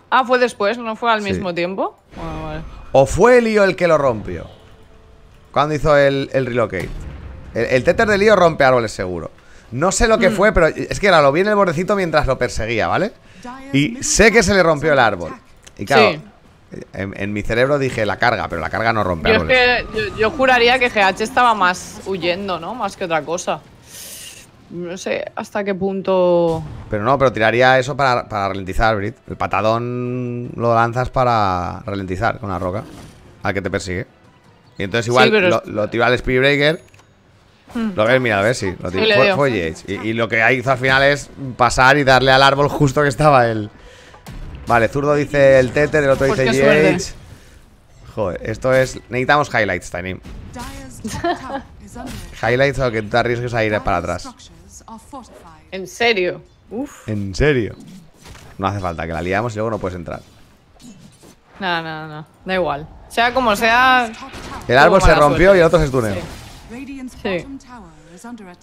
[SPEAKER 2] Ah, fue después, no fue al mismo tiempo. Ah,
[SPEAKER 1] o fue el lío el que lo rompió. Cuando hizo el, el relocate el, el, tether de lío rompe árboles seguro No sé lo que mm. fue, pero es que era lo vi en el bordecito mientras lo perseguía, ¿vale? Y sé que se le rompió el árbol Y claro, En, mi cerebro dije la carga, pero la carga no rompe. Yo,
[SPEAKER 2] es yo, juraría que GH estaba más huyendo, ¿no? Más que otra cosa. No sé hasta qué punto.
[SPEAKER 1] Pero no, pero tiraría eso para, para ralentizar, Brit. El patadón lo lanzas para ralentizar con la roca. Al que te persigue. Y entonces igual lo, lo al Speed Breaker. Hmm. Lo ves, mira, a ver si. lo tira fue, y, lo que hizo al final es pasar y darle al árbol justo que estaba él. Vale, zurdo dice el Tete, el otro pues dice Yates. Joder, esto es. Necesitamos highlights, Tiny. highlights o que tú te arriesgues a ir para atrás.
[SPEAKER 2] ¿En serio? Uf.
[SPEAKER 1] ¿En serio? No hace falta que la liamos y luego no puedes entrar.
[SPEAKER 2] No, no, no. Da igual. Sea como sea.
[SPEAKER 1] El árbol se rompió y el otro se estuneó.
[SPEAKER 2] Sí.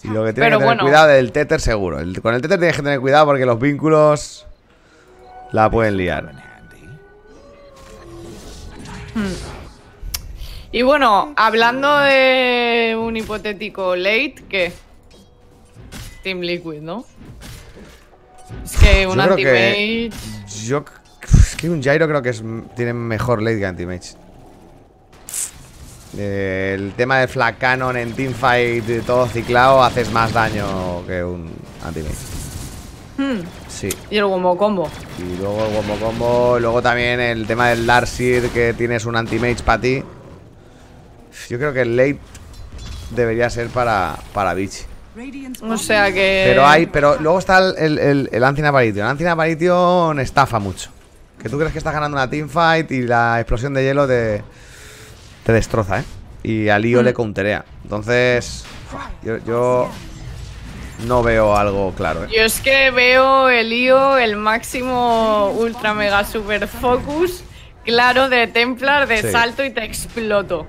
[SPEAKER 2] Y lo que tiene tener cuidado
[SPEAKER 1] del Tether seguro. con el Tether tienes que tener cuidado porque los vínculos la pueden liar.
[SPEAKER 2] Hmm. Y bueno, hablando de un hipotético late, ¿qué? Team Liquid, ¿no? Es que un anti-mage.
[SPEAKER 1] Yo. Es que un Gyro creo que es, tiene mejor late que anti-mage el tema de Flag Cannon en teamfight todo ciclado haces más daño que un anti hmm. Sí.
[SPEAKER 2] Y el Wombo Combo.
[SPEAKER 1] Y luego el Wombo Combo. Luego también el tema del larsir que tienes un anti para ti. Yo creo que el late debería ser para, para
[SPEAKER 2] O sea que. Pero hay,
[SPEAKER 1] pero luego está el, el, el Ancina El estafa mucho. Que tú crees que estás ganando una teamfight y la explosión de hielo De destroza, ¿eh? Y al Lío le mm. counterea. Entonces, yo, no veo algo claro. ¿eh?
[SPEAKER 2] Yo es que veo el lío, el máximo ultra mega super focus, claro, de Templar, de salto y te exploto.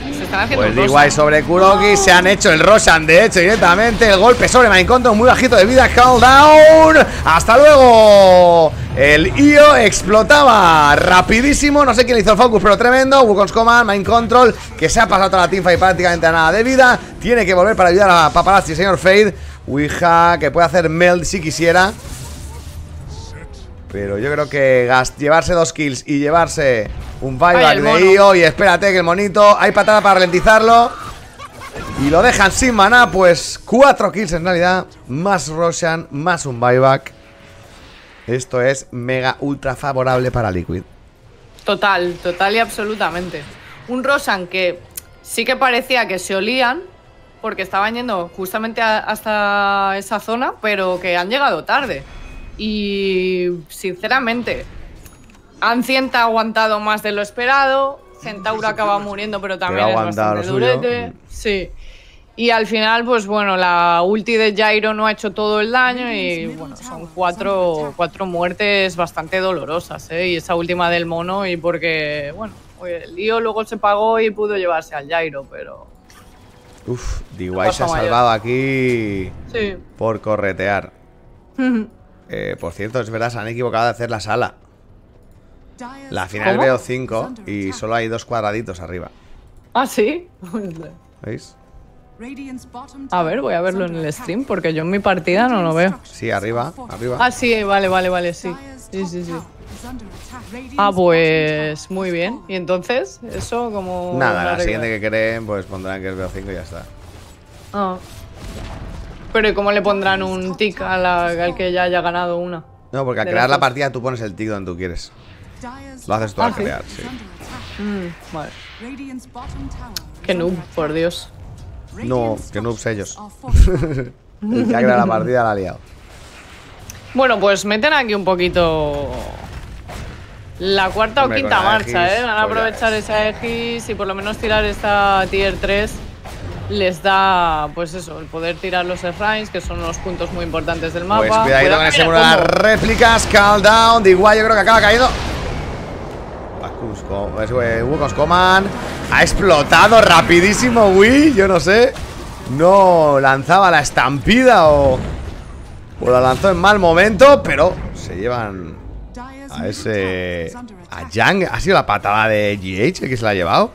[SPEAKER 2] Se pues
[SPEAKER 1] sobre Kuroki, se han hecho el Roshan de hecho directamente, el golpe sobre Control, muy bajito de vida, Countdown hasta luego. El IO explotaba rapidísimo, no sé quién hizo el focus, pero tremendo. Wukong's Command, Mind Control, que se ha pasado toda la teamfight prácticamente a nada de vida. Tiene que volver para ayudar a Paparazzi, señor Fade. Ouija, que puede hacer meld si quisiera. Pero yo creo que llevarse dos kills y llevarse un buyback de IO Y espérate que el monito, hay patada para ralentizarlo Y lo dejan sin maná, pues cuatro kills en realidad Más Roshan, más un buyback Esto es mega ultra favorable para Liquid
[SPEAKER 2] Total, total y absolutamente Un Roshan que sí que parecía que se olían porque estaban yendo justamente hasta esa zona, pero que han llegado tarde. Y sinceramente, Ancienta ha aguantado más de lo esperado. Centauro acaba muriendo, pero también es bastante durete. Mm. Sí. Y al final, pues bueno, la ulti de Jairo no ha hecho todo el daño y bueno, son cuatro, muertes bastante dolorosas, ¿eh? Y esa última del mono y porque, bueno, pues, el lío luego se pagó y pudo llevarse al Jairo, pero...
[SPEAKER 1] Uf, D.Y. se ha salvado aquí sí. por corretear. Eh, por cierto, es verdad, se han equivocado de hacer la sala. La final veo 5 y solo hay dos cuadraditos arriba. ¿Ah, sí? ¿Veis?
[SPEAKER 2] A ver, voy a verlo en el stream porque yo en mi partida no lo veo.
[SPEAKER 1] Sí, arriba, arriba.
[SPEAKER 2] Ah, sí, vale, vale, vale, sí. Ah, pues muy bien. ¿Y entonces? ¿Eso como...? Nada, la, siguiente
[SPEAKER 1] que creen pues pondrán que es veo 5 y ya está.
[SPEAKER 2] Ah. Pero ¿y cómo le pondrán un tick al que ya haya ganado una? No, porque al crear la partida
[SPEAKER 1] tú pones el tick donde tú quieres. Lo haces tú al ah, crear, sí.
[SPEAKER 2] Mm, vale. Qué noob, por Dios.
[SPEAKER 1] No, que noobs ellos.
[SPEAKER 2] el que ha creado la
[SPEAKER 1] partida la ha liado.
[SPEAKER 2] Bueno, pues meten aquí un poquito la cuarta o quinta marcha, ¿eh? Van a pues aprovechar esa X y por lo menos tirar esta tier 3 les da, pues eso, el poder tirar los shrines, que son los puntos muy importantes del mapa. Pues cuidadito con ese muro las
[SPEAKER 1] réplicas, Calm Down, de igual yo creo que acaba caído. caído Wukos eh, Coman ha explotado rapidísimo, Wii, yo no sé. No lanzaba la estampida o, o la lanzó en mal momento, pero se llevan a ese... A Yang, ha sido la patada de GH que se la ha llevado.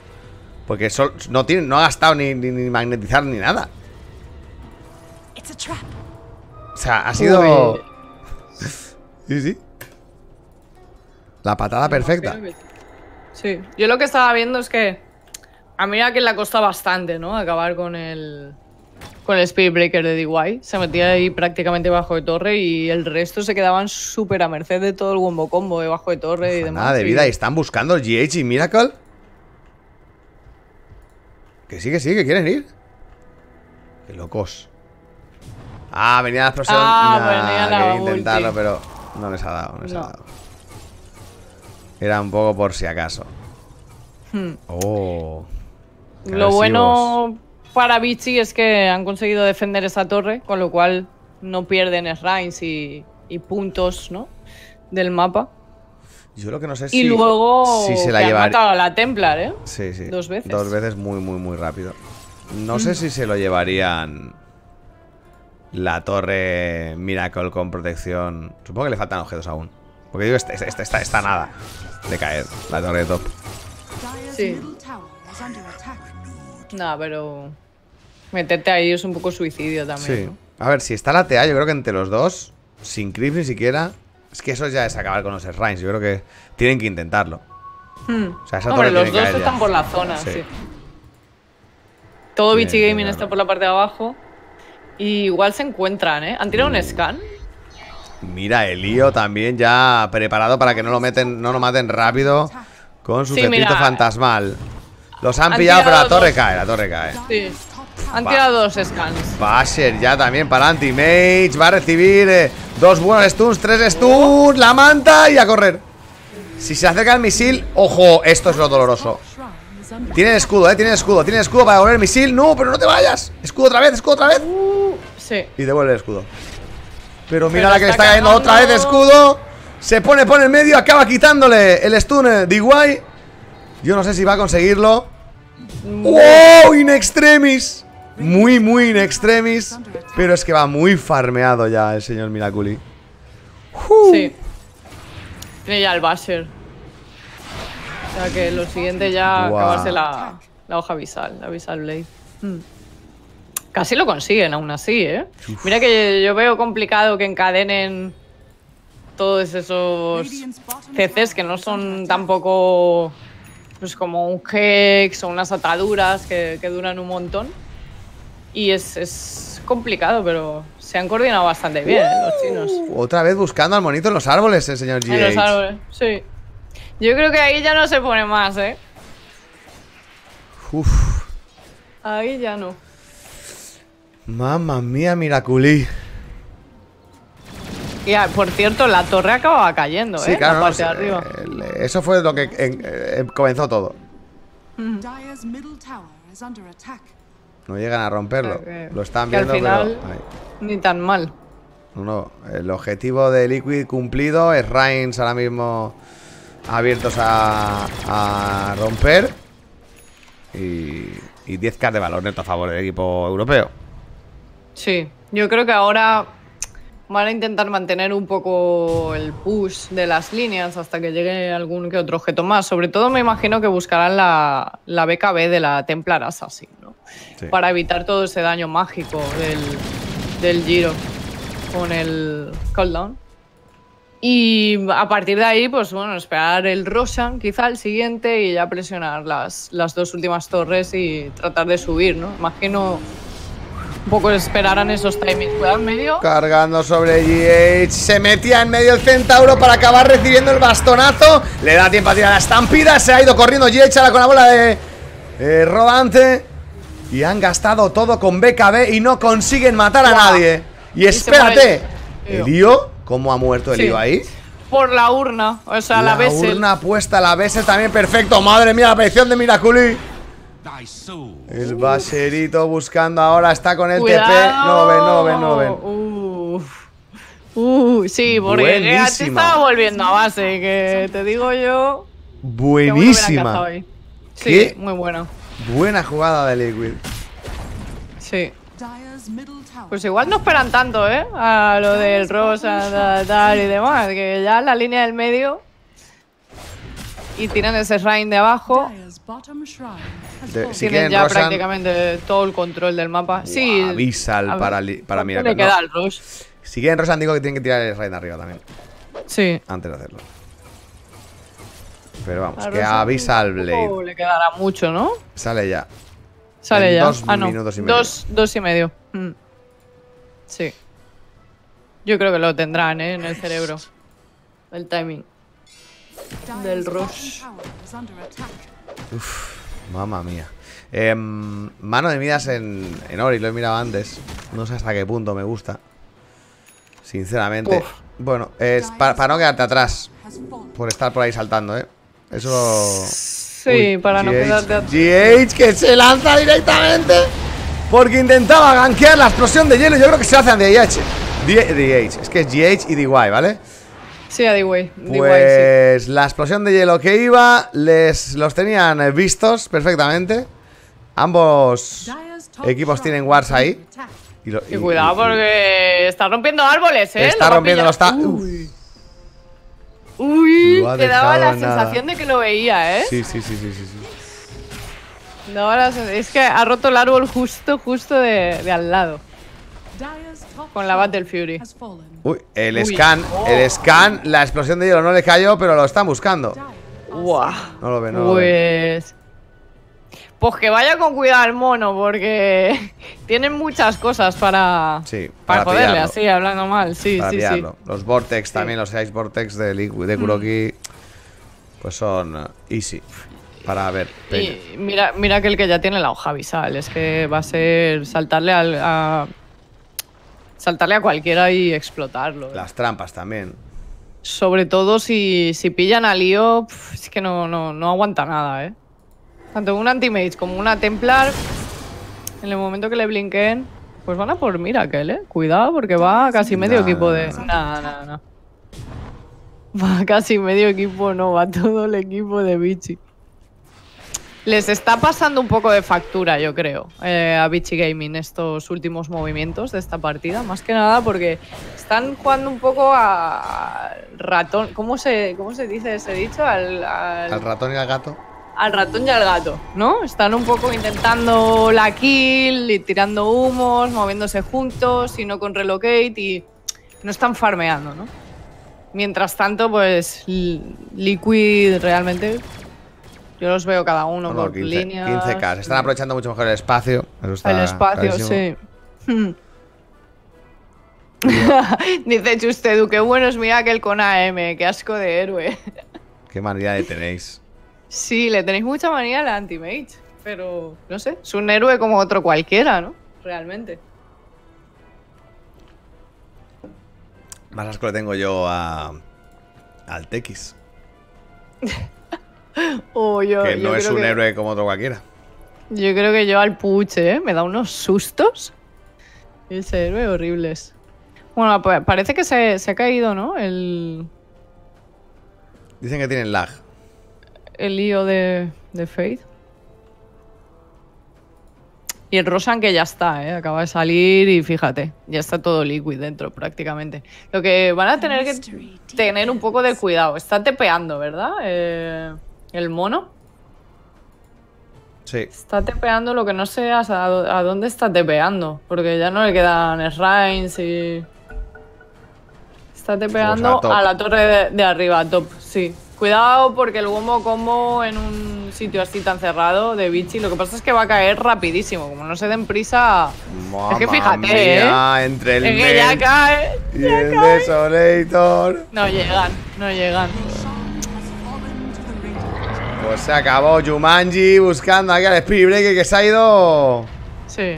[SPEAKER 1] Porque no, tiene, no ha gastado ni, magnetizar ni nada. O sea, ha sido... sí, sí. La patada perfecta.
[SPEAKER 2] Sí. Yo lo que estaba viendo es que a mí que le costado bastante, ¿no? Acabar con el con el Speed Breaker de DY. Se metía ahí prácticamente bajo de torre y el resto se quedaban súper a merced de todo el Wombo combo debajo eh, de torre y demás. Nada de vida,
[SPEAKER 1] y están buscando el GH y Miracle. Que sí, que sí, que quieren ir. Qué locos. Ah, venía la explosión. Ah, pues venía la intentarlo, pero no les ha dado, no les ha dado. Era un poco por si acaso. Hmm. Oh. Lo bueno
[SPEAKER 2] para Vichy es que han conseguido defender esa torre, con lo cual no pierden shrines y, y puntos, ¿no? Del mapa.
[SPEAKER 1] Yo lo que no sé y luego si se la matado
[SPEAKER 2] a la Templar, ¿eh? Sí, sí. Dos veces. Dos
[SPEAKER 1] veces muy, muy, muy rápido. No sé mm. si se lo llevarían la torre Miracle con protección. Supongo que le faltan objetos aún. Porque digo, este, este, este, esta está, nada de caer la torre de top.
[SPEAKER 2] Sí. No, pero meterte ahí es un poco suicidio también.
[SPEAKER 1] A ver, si está la TA, yo creo que entre los dos, sin Crips ni siquiera, es que eso ya es acabar con los Shrines. Yo creo que tienen que intentarlo. Hmm. O los dos están por la zona, sí.
[SPEAKER 2] Todo Bichi Gaming está por la parte de abajo. igual se encuentran, ¿eh? ¿Han tirado un mm. scan?
[SPEAKER 1] Mira, el lío también ya preparado para que no lo meten, no lo maten rápido con su sí, eh. fantasmal. Los han, pillado, pero la torre cae, la torre cae.
[SPEAKER 2] Sí. Han tirado dos scans.
[SPEAKER 1] ser ya también para anti-mage. Va a recibir eh, dos buenos stuns, tres stuns, la manta y a correr. Si se acerca el misil, ojo, esto es lo doloroso. el escudo, eh, el escudo, el escudo para devolver el misil. No, pero no te vayas. Escudo otra vez, escudo otra vez. Uh, sí. Y devuelve el escudo. Pero mira la que está, está cayendo otra vez escudo. Se pone por el medio, acaba quitándole el stun eh, de guay Yo no sé si va a conseguirlo. Mm. ¡Wow! In extremis. Muy, muy in extremis. Pero es que va muy farmeado ya el señor Miraculi.
[SPEAKER 2] Sí. Tiene ya el Basher. O sea que lo siguiente ya acabarse la, la, hoja visal, la visal blade. Hmm. Casi lo consiguen aún así, ¿eh? Mira que yo veo complicado que encadenen todos esos CCs que no son tampoco pues como un Hex o unas ataduras que duran un montón y es, complicado, pero se han coordinado bastante bien ¿eh? los
[SPEAKER 1] chinos. Uh, otra vez buscando al monito en los árboles, el señor G. En los
[SPEAKER 2] árboles, sí. Yo creo que ahí ya no se pone más, ¿eh? Uf. Ahí ya no.
[SPEAKER 1] Mamma mía, Miraculí.
[SPEAKER 2] Ya, ah, por cierto, la torre acababa cayendo, sí, ¿eh? Claro, parte de arriba.
[SPEAKER 1] Eso fue lo que en, eh, comenzó todo. No llegan a romperlo. Eh, eh. Lo están viendo, pero...
[SPEAKER 2] Ni tan mal.
[SPEAKER 1] No, no. El objetivo de Liquid cumplido. Es Reigns ahora mismo abiertos a, romper. Y, y 10k de valor neto a favor del equipo europeo.
[SPEAKER 2] Sí, yo creo que ahora Van a intentar mantener un poco el push de las líneas hasta que llegue algún que otro objeto más. Sobre todo me imagino que buscarán la, la BKB de la Templar Assassin, ¿no? Para evitar todo ese daño mágico del, giro con el cooldown. Y a partir de ahí, pues bueno, esperar el Roshan, quizá el siguiente, y ya presionar las, las dos últimas torres y tratar de subir, ¿no? Imagino un poco esperarán esos timings. Cuidado en medio.
[SPEAKER 1] Cargando sobre GH. Se metía en medio el centauro para acabar recibiendo el bastonazo. Le da tiempo a tirar la estampida. Se ha ido corriendo GH ahora con la bola de Rodante. Y han gastado todo con BKB y no consiguen matar a nadie. Y espérate. ¿El ¿Cómo ha muerto el ahí? Por la urna, o sea, la, la La urna puesta, la BS también perfecto. Madre mía, la aparición de Miraculí. El baserito buscando ahora, está con el TP. No ven, no
[SPEAKER 2] ven,
[SPEAKER 1] no sí, porque eh, te estaba
[SPEAKER 2] volviendo a base, que te digo yo.
[SPEAKER 1] Buenísima. Sí, muy buena. Buena jugada de Liquid.
[SPEAKER 2] Sí. Pues igual no esperan tanto, ¿eh? A lo del Rosa, y demás. Que ya la línea del medio. Y tiran ese Rain de abajo. Tienen ya prácticamente todo el control del mapa. sí. Avisa
[SPEAKER 1] para, para mirar. rush? si quieren, Rosan, digo que tienen que tirar el raid arriba también. Sí. Antes de hacerlo. Pero vamos, que avisa al Blade.
[SPEAKER 2] le quedará mucho, ¿no? Sale ya. Sale ya. Ah, dos y medio. Dos, y medio. Sí. Yo creo que lo tendrán, ¿eh? En el cerebro. El timing.
[SPEAKER 1] Del rush. Uf, mamma mía. Em, mano de Midas en, en Ori, lo he mirado antes. No sé hasta qué punto me gusta. Sinceramente. Bueno, es para, no quedarte atrás. Por estar por ahí saltando, ¿eh? Eso...
[SPEAKER 2] Sí, para no quedarte atrás.
[SPEAKER 1] GH que se lanza directamente. Porque intentaba gankear la explosión de hielo. Yo creo que se hace a DH. DH, es que es GH y DY, ¿vale?
[SPEAKER 2] Sí, Pues
[SPEAKER 1] la explosión de hielo que iba, les los tenían eh, vistos perfectamente. Ambos equipos tienen wars ahí. Y, cuidado
[SPEAKER 2] porque está rompiendo árboles, ¿eh? Está rompiendo los está.
[SPEAKER 1] Uy, Uy daba la sensación de que lo veía, ¿eh? Sí, sí, sí, sí, sí.
[SPEAKER 2] No, es que ha roto el árbol justo, justo de al lado. Con la Battle Fury.
[SPEAKER 1] Uy, el scan, el scan, la explosión de hielo no le cayó, pero lo están buscando. Uah. No lo ve, no Pues...
[SPEAKER 2] Lo Pues que vaya con cuidado al mono, porque tienen muchas cosas para,
[SPEAKER 1] para, poderle así,
[SPEAKER 2] hablando mal. Sí, sí,
[SPEAKER 1] Los Vortex también, los Ice Vortex de de Kuroki, mm. pues son uh, easy. Para ver.
[SPEAKER 2] mira, mira que el que ya tiene la hoja visal, es que va a ser saltarle al, saltarle a cualquiera y explotarlo. ¿eh? Las trampas también. Sobre todo si, si pillan a lío, es que no, no, no aguanta nada, ¿eh? Tanto un anti-mage como una templar, en el momento que le blinquen, pues van a por aquel, ¿eh? Cuidado porque va casi medio equipo de... Nada, nada, nada. Va casi medio equipo, no, va todo el equipo de Bichi. Les está pasando un poco de factura, yo creo, eh, a Bichigaming Gaming estos últimos movimientos de esta partida. Más que nada porque están jugando un poco a ratón. ¿Cómo se, cómo se dice ese dicho? Al,
[SPEAKER 1] ratón y al gato.
[SPEAKER 2] Al ratón y al gato, ¿no? Están un poco intentando la kill, y tirando humos, moviéndose juntos, y no con relocate y no están farmeando, ¿no? Mientras tanto, pues Liquid realmente yo los veo cada uno por 15, líneas. 15K.
[SPEAKER 1] están aprovechando mucho mejor el espacio. el espacio, sí.
[SPEAKER 2] Dice Chustedu, qué buenos mira aquel con AM, qué asco de héroe.
[SPEAKER 1] qué manía le tenéis.
[SPEAKER 2] Sí, le tenéis mucha manía la anti-mage, pero no sé, es un héroe como otro cualquiera, ¿no? Realmente.
[SPEAKER 1] Más asco le tengo yo a, al Tex.
[SPEAKER 2] Oh, que no es un
[SPEAKER 1] héroe como otro cualquiera.
[SPEAKER 2] Yo creo que yo al puche, ¿eh? Me da unos sustos. Ese héroe horribles. Bueno, parece que se, ha caído, ¿no? El.
[SPEAKER 1] Dicen que tienen lag.
[SPEAKER 2] El lío de, de Faith. Y el Rosan que ya está, ¿eh? acaba de salir y fíjate, ya está todo liquid dentro prácticamente. Lo que van a tener que tener un poco de cuidado. Está tepeando, ¿verdad? Eh. ¿El mono? Sí. Está tepeando lo que no sé a, dónde está tepeando. Porque ya no le quedan shrines y. Está pues tepeando a, la torre de, arriba, top, sí. Cuidado porque el humo como en un sitio así tan cerrado de bichi. Lo que pasa es que va a caer rapidísimo. Como no se den prisa.
[SPEAKER 1] es que fíjate, ¿eh? Entre el. Es y el desolator.
[SPEAKER 2] No llegan, no llegan.
[SPEAKER 1] Pues se acabó Jumanji buscando aquí al Spirit que se ha ido. Sí.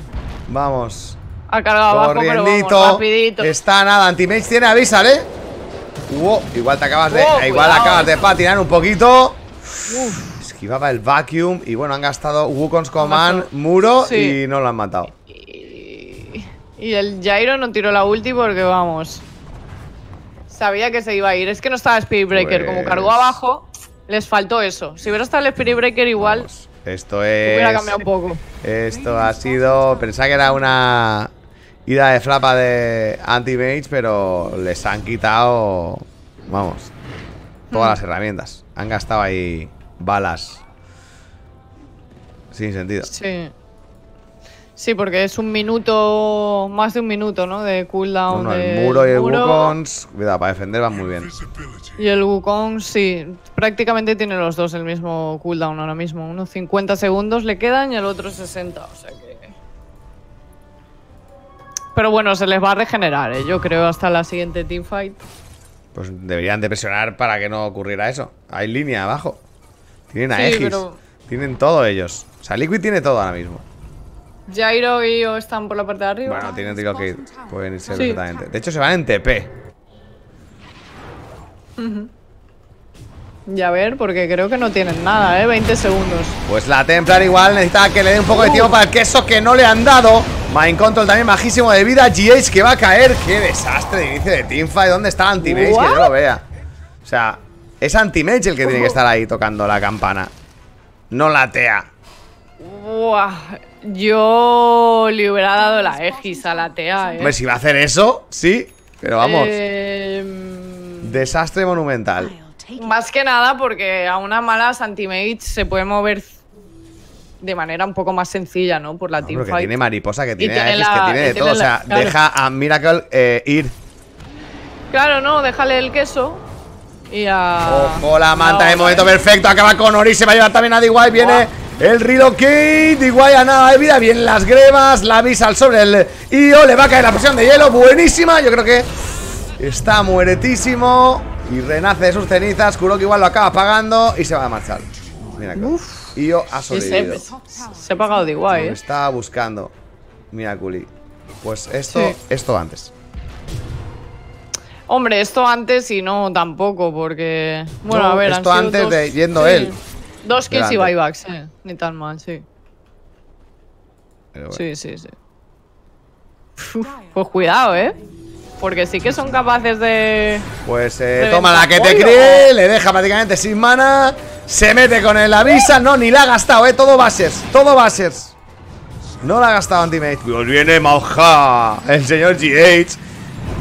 [SPEAKER 1] Vamos.
[SPEAKER 2] Ha cargado abajo, pero
[SPEAKER 1] Está nada. Antimage tiene avisar, ¿eh? igual te acabas de. igual acabas eh. de patinar un poquito. Esquivaba el vacuum. Y bueno, han gastado Wukong's Command, muro y no lo han matado.
[SPEAKER 2] Y, el Jairo no tiró la ulti porque vamos. Sabía que se iba a ir. Es que no estaba Speedbreaker. Como cargó pues, abajo, les faltó eso. Si hubiera estado el Spirit Breaker igual.
[SPEAKER 1] esto es. un poco. Esto ha sido. Pensaba que era una ida de flapa de anti-mage, pero les han quitado. Vamos. Todas mm. las herramientas. Han gastado ahí balas. Sin sentido.
[SPEAKER 2] Sí. Sí, porque es un minuto, más de un minuto, ¿no? De cooldown. el muro y el
[SPEAKER 1] Cuidado, para defender van muy bien.
[SPEAKER 2] Y el Wukong, sí, prácticamente tiene los dos el mismo cooldown ahora mismo. Unos 50 segundos le quedan y el otro 60, o sea que... Pero bueno, se les va a regenerar, ¿eh? yo creo, hasta la siguiente teamfight.
[SPEAKER 1] Pues deberían de presionar para que no ocurriera eso. Hay línea abajo. Tienen a Aegis. Tienen todo ellos. O sea, Liquid tiene todo ahora mismo.
[SPEAKER 2] Jairo y yo están por la parte de arriba. Bueno,
[SPEAKER 1] tienen que Pueden irse De hecho, se van en TP.
[SPEAKER 2] Y a ver, porque creo que no tienen nada, ¿eh? 20
[SPEAKER 1] segundos. Pues la Templar igual necesita que le dé un poco de tiempo para el queso que no le han dado. Mind Control también majísimo de vida. GH que va a caer. ¡Qué desastre de inicio de teamfight! ¿Dónde está Antimage? Que yo lo vea. O sea, es Antimage el que tiene que estar ahí tocando la campana. No tea.
[SPEAKER 2] Buah, yo le hubiera dado la X a la TEA, ¿eh? Hombre, si
[SPEAKER 1] va a hacer eso, sí. Pero vamos.
[SPEAKER 2] Eh...
[SPEAKER 1] Desastre monumental.
[SPEAKER 2] Más que nada porque a una mala Santimage se puede mover de manera un poco más sencilla, ¿no? Por la no, Porque tiene
[SPEAKER 1] mariposa, que tiene, que tiene de todo. o sea, deja a Miracle eh, ir.
[SPEAKER 2] Claro, no, déjale el queso. Y a.
[SPEAKER 1] Ojo, la manta de momento perfecto. Acaba con Ori, se va a llevar también a DY. Viene. El relocate, DIY a nada de vida, bien las grebas, la visa al sobre el IO, le va a caer la presión de hielo, buenísima, yo creo que Está mueretísimo Y renace de sus cenizas que igual lo acaba pagando Y se va a marchar Mira Y yo ha se, ha pagado de igual, Me ¿eh? Estaba buscando Mira Pues esto, esto antes
[SPEAKER 2] Hombre, esto antes y no tampoco Porque... Bueno, a ver Esto antes de yendo él Dos kills y buybacks, eh Ni tan mal, sí Sí, sí, sí Pues cuidado, eh porque sí que son capaces de.
[SPEAKER 1] Pues eh, toma la que te cree, le deja prácticamente sin mana. Se mete con el avisa. No, ni la ha gastado, eh. Todo bases, todo bases. No la ha gastado Antimate. Pues viene Mauja, el señor GH.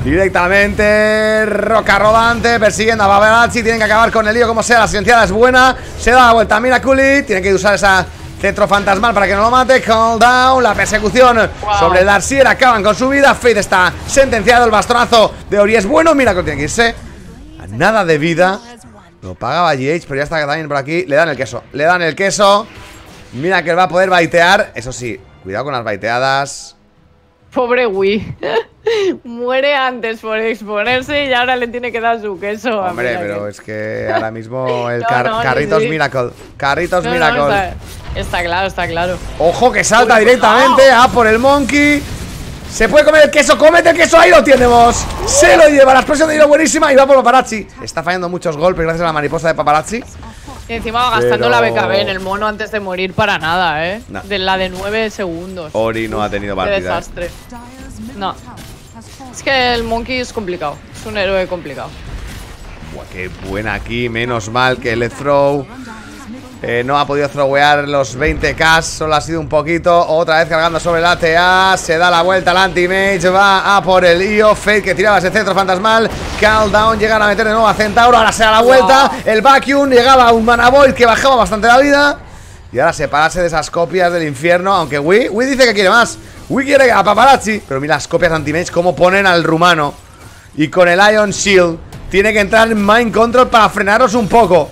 [SPEAKER 1] Directamente, roca rodante, persiguiendo a Babelachi, Tienen que acabar con el lío como sea. La silenciada es buena. Se da la vuelta a Miraculi. Tienen que usar esa Centro fantasmal para que no lo mate. Call down. La persecución sobre Darcier. Acaban con su vida. Fade está sentenciado. El bastonazo de Ori es bueno. Mira que tiene que irse. nada de vida. Lo pagaba Yates, pero ya está también por aquí. Le dan el queso. Le dan el queso. Mira que va a poder baitear. Eso sí, cuidado con las baiteadas. Pobre Wii.
[SPEAKER 2] Muere antes por exponerse y ahora le tiene que dar su queso. Hombre, pero
[SPEAKER 1] es que ahora mismo el Carritos Miracle. Carritos Miracle.
[SPEAKER 2] Está, claro, está claro.
[SPEAKER 1] Ojo que salta directamente a por el monkey. Se puede comer el queso, comete el queso, ahí lo tenemos Se lo lleva, la expresión de hilo buenísima y va por paparazzi Está fallando muchos golpes gracias a la mariposa de paparazzi
[SPEAKER 2] y encima va gastando la BKB en el mono antes de morir para nada, ¿eh? De la de 9 segundos.
[SPEAKER 1] Ori no ha tenido partida. Qué ¿eh? desastre.
[SPEAKER 2] No. Es que el Monkey es complicado. Es un héroe complicado.
[SPEAKER 1] Buah, qué buena aquí. Menos mal que el throw. Eh, no ha podido throwear los 20k Solo ha sido un poquito Otra vez cargando sobre la TA Se da la vuelta al anti-mage Va a por el IO Fate que tiraba ese centro fantasmal Down Llegan a meter de nuevo a Centauro Ahora se da la vuelta El vacuum Llegaba un Mana Void Que bajaba bastante la vida Y ahora separarse de esas copias del infierno Aunque Wii Wii dice que quiere más Wii quiere a paparazzi Pero mira las copias anti-mage Cómo ponen al rumano Y con el Ion Shield Tiene que entrar en Mind Control Para frenaros un poco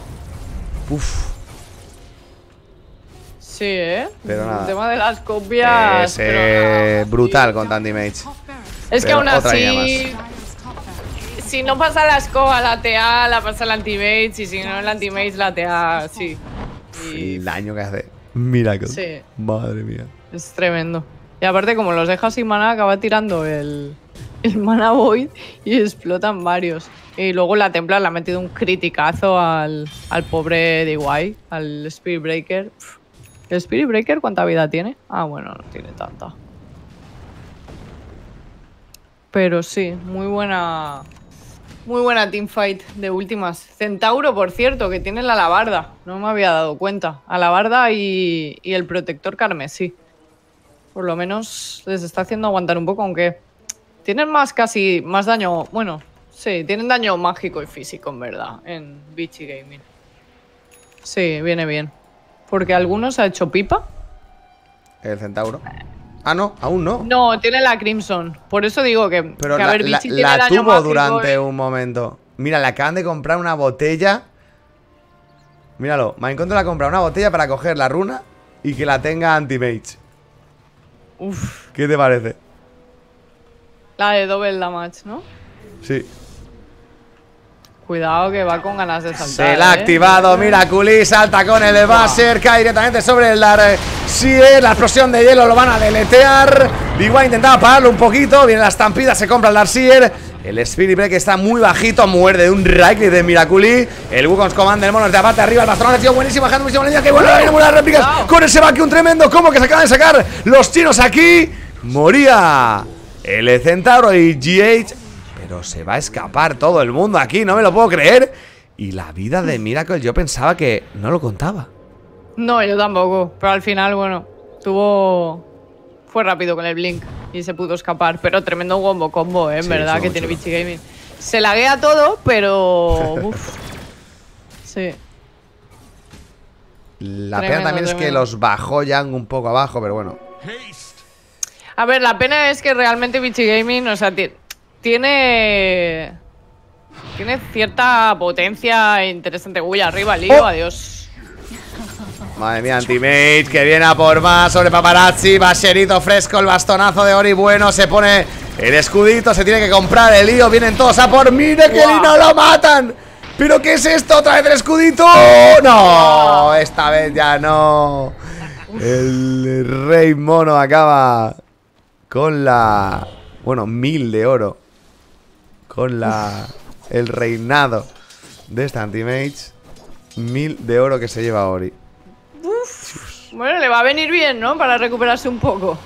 [SPEAKER 1] Uff
[SPEAKER 2] Sí, ¿eh? El tema de las copias.
[SPEAKER 1] Es brutal con anti Mage. Es que aún así.
[SPEAKER 2] Si no pasa la escoba, la TA, la pasa el anti-mage. Y si no el anti-mage, la TA, sí.
[SPEAKER 1] Y el daño que hace. que Sí. Madre mía.
[SPEAKER 2] Es tremendo. Y aparte, como los deja sin mana, acaba tirando el, el mana void y explotan varios. Y luego la Templar le ha metido un criticazo al, al pobre DY, al Speedbreaker. Breaker. ¿El Spirit Breaker cuánta vida tiene? Ah, bueno, no tiene tanta. Pero sí, muy buena... Muy buena teamfight de últimas. Centauro, por cierto, que tiene la alabarda. No me había dado cuenta. Alabarda y, y el protector sí Por lo menos les está haciendo aguantar un poco, aunque... Tienen más casi... Más daño... Bueno, sí, tienen daño mágico y físico, en verdad, en Vichy Gaming. Sí, viene bien. Porque algunos ha hecho pipa.
[SPEAKER 1] El centauro. Ah, no, aún no.
[SPEAKER 2] No, tiene la Crimson. Por eso digo que. Pero la, ver, la, tuvo durante eh.
[SPEAKER 1] un momento. Mira, le acaban de comprar una botella. Míralo, Minecraft la ha comprado una botella para coger la runa y que la tenga anti-mage. Uf. ¿Qué te parece?
[SPEAKER 2] La de double damage, ¿no? Sí. Cuidado que va con ganas de saltar. Se la ha ¿eh? activado, mira,
[SPEAKER 1] salta con el Basser. cae directamente sobre el Dar. Eh, sí, eh, la explosión de hielo lo van a deletear. Bigua intentaba pararlo un poquito. Viene la estampida, se compra el Darsier. El Spirit Break está muy bajito, muerde un Raikli de Miraculi. El Wukong's Commander, monos de aparte arriba, el bastón sido buenísimo, bajando muchísimo la que vuelve a venir las réplicas con ese un tremendo. Como que se acaban de sacar los chinos aquí? Moría el Centauro y GH pero se va a escapar todo el mundo aquí, no me lo puedo creer. Y la vida de Miracle yo pensaba que no lo contaba.
[SPEAKER 2] No, yo tampoco. Pero al final, bueno, tuvo... Fue rápido con el Blink y se pudo escapar. Pero tremendo combo combo, ¿eh? En verdad, que tiene Bichigaming. Gaming. Se laguea todo,
[SPEAKER 1] pero... Uf. Sí. La pena también es que los bajó Yang un poco abajo, pero bueno.
[SPEAKER 2] A ver, la pena es que realmente Bichigaming... Gaming, o sea, tiene. Tiene cierta potencia e interesante. Uy, arriba, lío, oh. adiós.
[SPEAKER 1] Madre mía, Antimage, que viene a por más sobre Paparazzi, Bacherito fresco, el bastonazo de Ori bueno, se pone el escudito, se tiene que comprar el lío, vienen todos a por mire que wow. no lo matan. ¿Pero qué es esto? ¿Otra vez el escudito? ¡Oh, ¡No! Esta vez ya no. El rey mono acaba con la... Bueno, mil de oro con la el reinado de esta Antimage. Mil de oro que se lleva Ori.
[SPEAKER 2] Bueno, le va a venir bien, ¿no? Para recuperarse un poco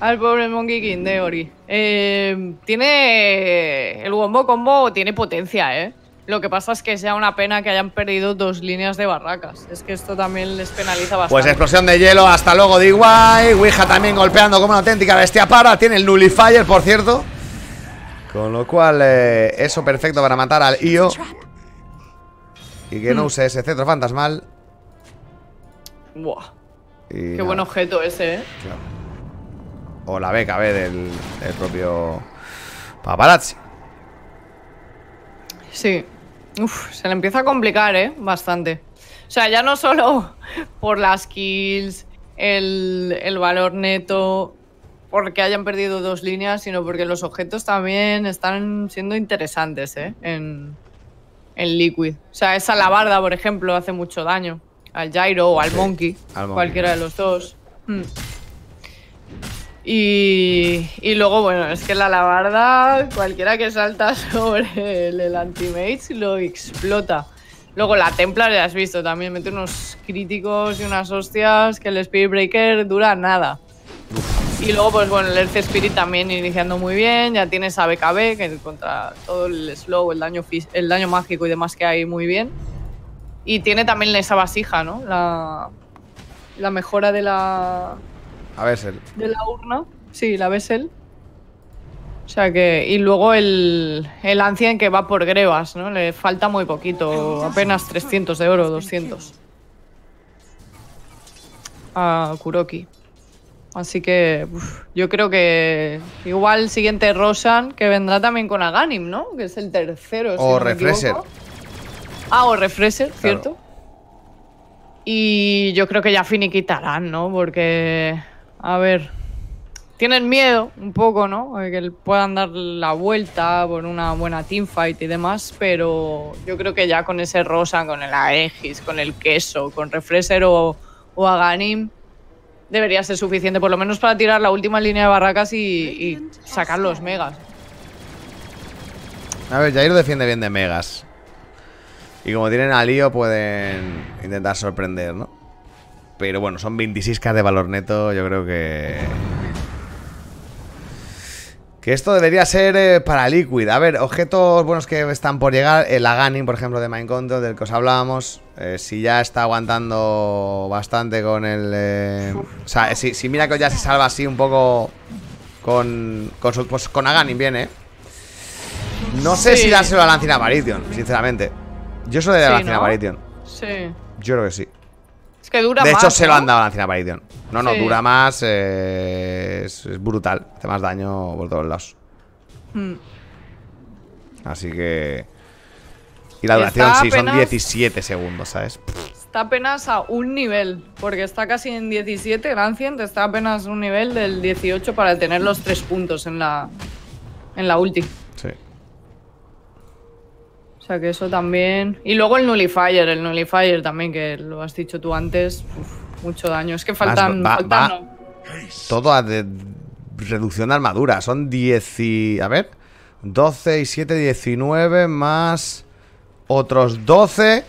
[SPEAKER 2] al pobre Monkey King de Ori. Eh, tiene. El Wombo Combo tiene potencia, ¿eh? Lo que pasa es que sea una pena que hayan perdido dos líneas de barracas. Es que esto también les penaliza bastante.
[SPEAKER 1] Pues explosión de hielo, hasta luego igual. Ouija también golpeando como una auténtica bestia para. Tiene el Nullifier, por cierto. Con lo cual, eh, eso perfecto para matar al IO. Y que no hmm. use ese cetro fantasmal. Buah. Qué buen objeto ese, ¿eh? O la BKB del, propio paparazzi. Sí.
[SPEAKER 2] Uf, se le empieza a complicar, ¿eh? Bastante. O sea, ya no solo por las kills, el, el valor neto, porque hayan perdido dos líneas, sino porque los objetos también están siendo interesantes ¿eh? en, en Liquid. O sea, esa alabarda, por ejemplo, hace mucho daño. Al Gyro o al Monkey, cualquiera de los dos. Hmm. Y, y, luego, bueno, es que la alabarda, cualquiera que salta sobre el, el lo explota. Luego la Templar ya has visto también, mete unos críticos y unas hostias que el Speed Breaker dura nada. Y luego, pues bueno, el Earth Spirit también iniciando muy bien. Ya tienes a BKB, que contra todo el slow, el daño, el daño mágico y demás que hay muy bien. Y tiene también esa vasija, ¿no? La, la mejora de la.
[SPEAKER 1] A Bessel. De la
[SPEAKER 2] urna. Sí, la Bessel. O sea que. Y luego el, el Ancien que va por grebas, ¿no? Le falta muy poquito. Apenas 300 de oro, 200. A Kuroki. Así que yo creo que igual el siguiente Roshan, que vendrá también con Aganim, ¿no? Que es el tercero. O Refresher. ah, o Refresher, cierto. Y yo creo que ya finiquitarán, ¿no? Porque, a ver, tienen miedo un poco, ¿no? Que puedan dar la vuelta por una buena teamfight y demás, pero yo creo que ya con ese Roshan, con el Aegis, con el Queso, con Refresher o, o Aganim, debería ser suficiente, por lo menos para tirar la última línea de barracas y, sacar los megas.
[SPEAKER 1] A ver, Jair defiende bien de megas. Y como tienen a lío, pueden intentar sorprender, ¿no? Pero bueno, son 26k de valor neto, yo creo que que esto debería ser eh, para Liquid. A ver, objetos buenos que están por llegar. El Aghanim, por ejemplo, de Control, del que os hablábamos. Eh, si ya está aguantando bastante con el... Eh, o sea, si, mira que ya se salva así un poco con, con, su, pues con viene. No sé si dárselo a Lancina Aparition, sinceramente. Yo soy de sí, Lancina Sí. Yo creo que sí.
[SPEAKER 2] Es que dura De hecho, se lo han
[SPEAKER 1] dado a Lancina no, no, dura más. es, brutal. Hace más daño por todos lados. Mm. Así que. Y la duración, sí, son 17 segundos, ¿sabes?
[SPEAKER 2] Está apenas a un nivel, porque está casi en 17, Grancient está apenas a un nivel del 18 para tener los 3 puntos en la, en la ulti. Sí. O sea que eso también... Y luego el Nullifier, el Nullifier también, que lo has dicho tú antes mucho daño. Es que faltan.
[SPEAKER 1] Todo a reducción de armadura. Son 10 y. A ver. 12 y 7, 19 más otros 12.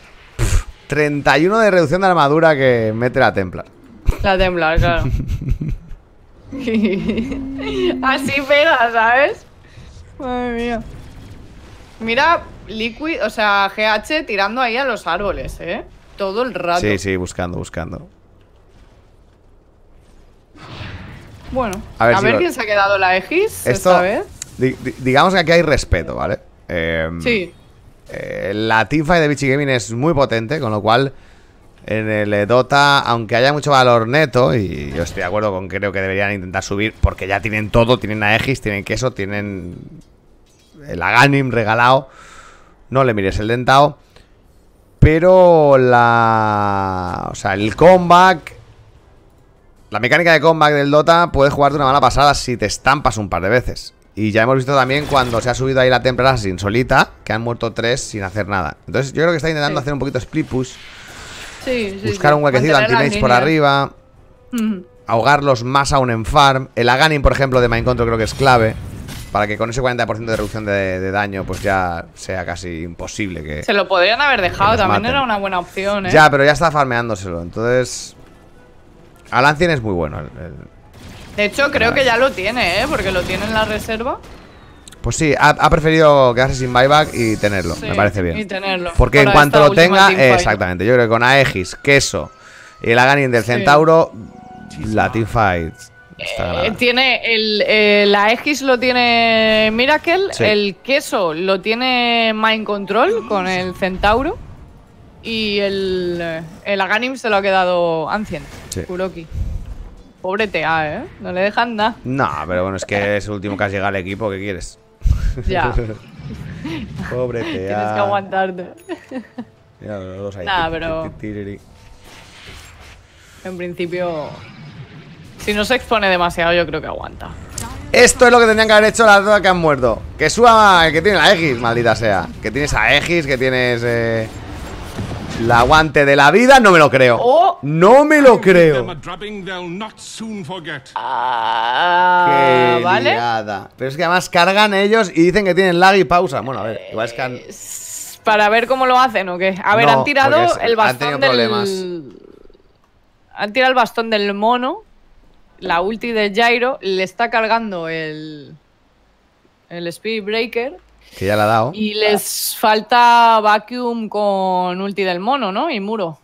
[SPEAKER 1] 31 de reducción de armadura que mete la templar.
[SPEAKER 2] La templar, claro. Así pega, ¿sabes? Madre mía. Mira, Liquid, o sea, GH tirando ahí a los árboles, ¿eh? Todo el rato. Sí,
[SPEAKER 1] sí, buscando, buscando.
[SPEAKER 2] Bueno, a ver, quién se ha quedado la EGIS esta vez.
[SPEAKER 1] digamos que aquí hay respeto, ¿vale? Em, sí. Eh, la teamfight de Bichigaming Gaming es muy potente, con lo cual en el Dota, aunque haya mucho valor neto, y yo estoy de acuerdo con que creo que deberían intentar subir, porque ya tienen todo, tienen la Aegis, tienen queso, tienen el Aganim regalado, no le mires el dentado, pero la... o sea, el comeback, la mecánica de comeback del Dota puede jugarte una mala pasada si te estampas un par de veces. Y ya hemos visto también cuando se ha subido ahí la temporada sin solita, que han muerto tres sin hacer nada. Entonces yo creo que está intentando hacer un poquito split push.
[SPEAKER 2] Sí, sí, buscar un huequecito anti-mage por arriba.
[SPEAKER 1] Ahogarlos más aún en farm. El Aganin, por ejemplo, de control creo que es clave. Para que con ese 40% de reducción de, daño, pues ya sea casi imposible que. Se
[SPEAKER 2] lo podrían haber dejado, también era una buena opción, ¿eh? Ya, pero
[SPEAKER 1] ya está farmeándoselo. Entonces, Alancien es muy bueno.
[SPEAKER 2] De hecho, creo que ya lo tiene, ¿eh? Porque lo tiene en la reserva.
[SPEAKER 1] Pues sí, ha, preferido quedarse sin buyback y tenerlo, me parece bien. Y
[SPEAKER 2] tenerlo. Porque en cuanto lo tenga, exactamente.
[SPEAKER 1] Yo creo que con Aegis, Queso y el Aganin del Centauro, la teamfight. Eh,
[SPEAKER 2] tiene el, la Aegis lo tiene Miracle, el queso lo tiene Mind Control con el Centauro y el, eh, el Aganim se lo ha quedado Ancient, Kuroki. Pobre TA, ¿eh? No le dejan nada.
[SPEAKER 1] No, pero bueno, es que es el último que has llegado al equipo, ¿qué quieres? Ya. Pobre TA. Tienes que
[SPEAKER 2] aguantarte.
[SPEAKER 1] Mira, los dos ahí.
[SPEAKER 2] En principio, si no se expone demasiado, yo creo que aguanta.
[SPEAKER 1] Esto es lo que tendrían que haber hecho las dos que han muerto. Que suba el que tiene la X, maldita sea. Que tienes a X, que tienes... Eh, la aguante de la vida, no me lo creo. Oh. No me lo creo. Ah, ¿vale? Pero es que además cargan ellos y dicen que tienen lag y pausa. Bueno, a ver,
[SPEAKER 2] Para ver cómo lo hacen o qué. A ver, han tirado el bastón han problemas. del... Han tirado el bastón del mono, la ulti de Jairo, le está cargando el... El Speed Breaker
[SPEAKER 1] que ya la ha dado. Y
[SPEAKER 2] les falta vacuum con ulti del mono, ¿no? Y muro.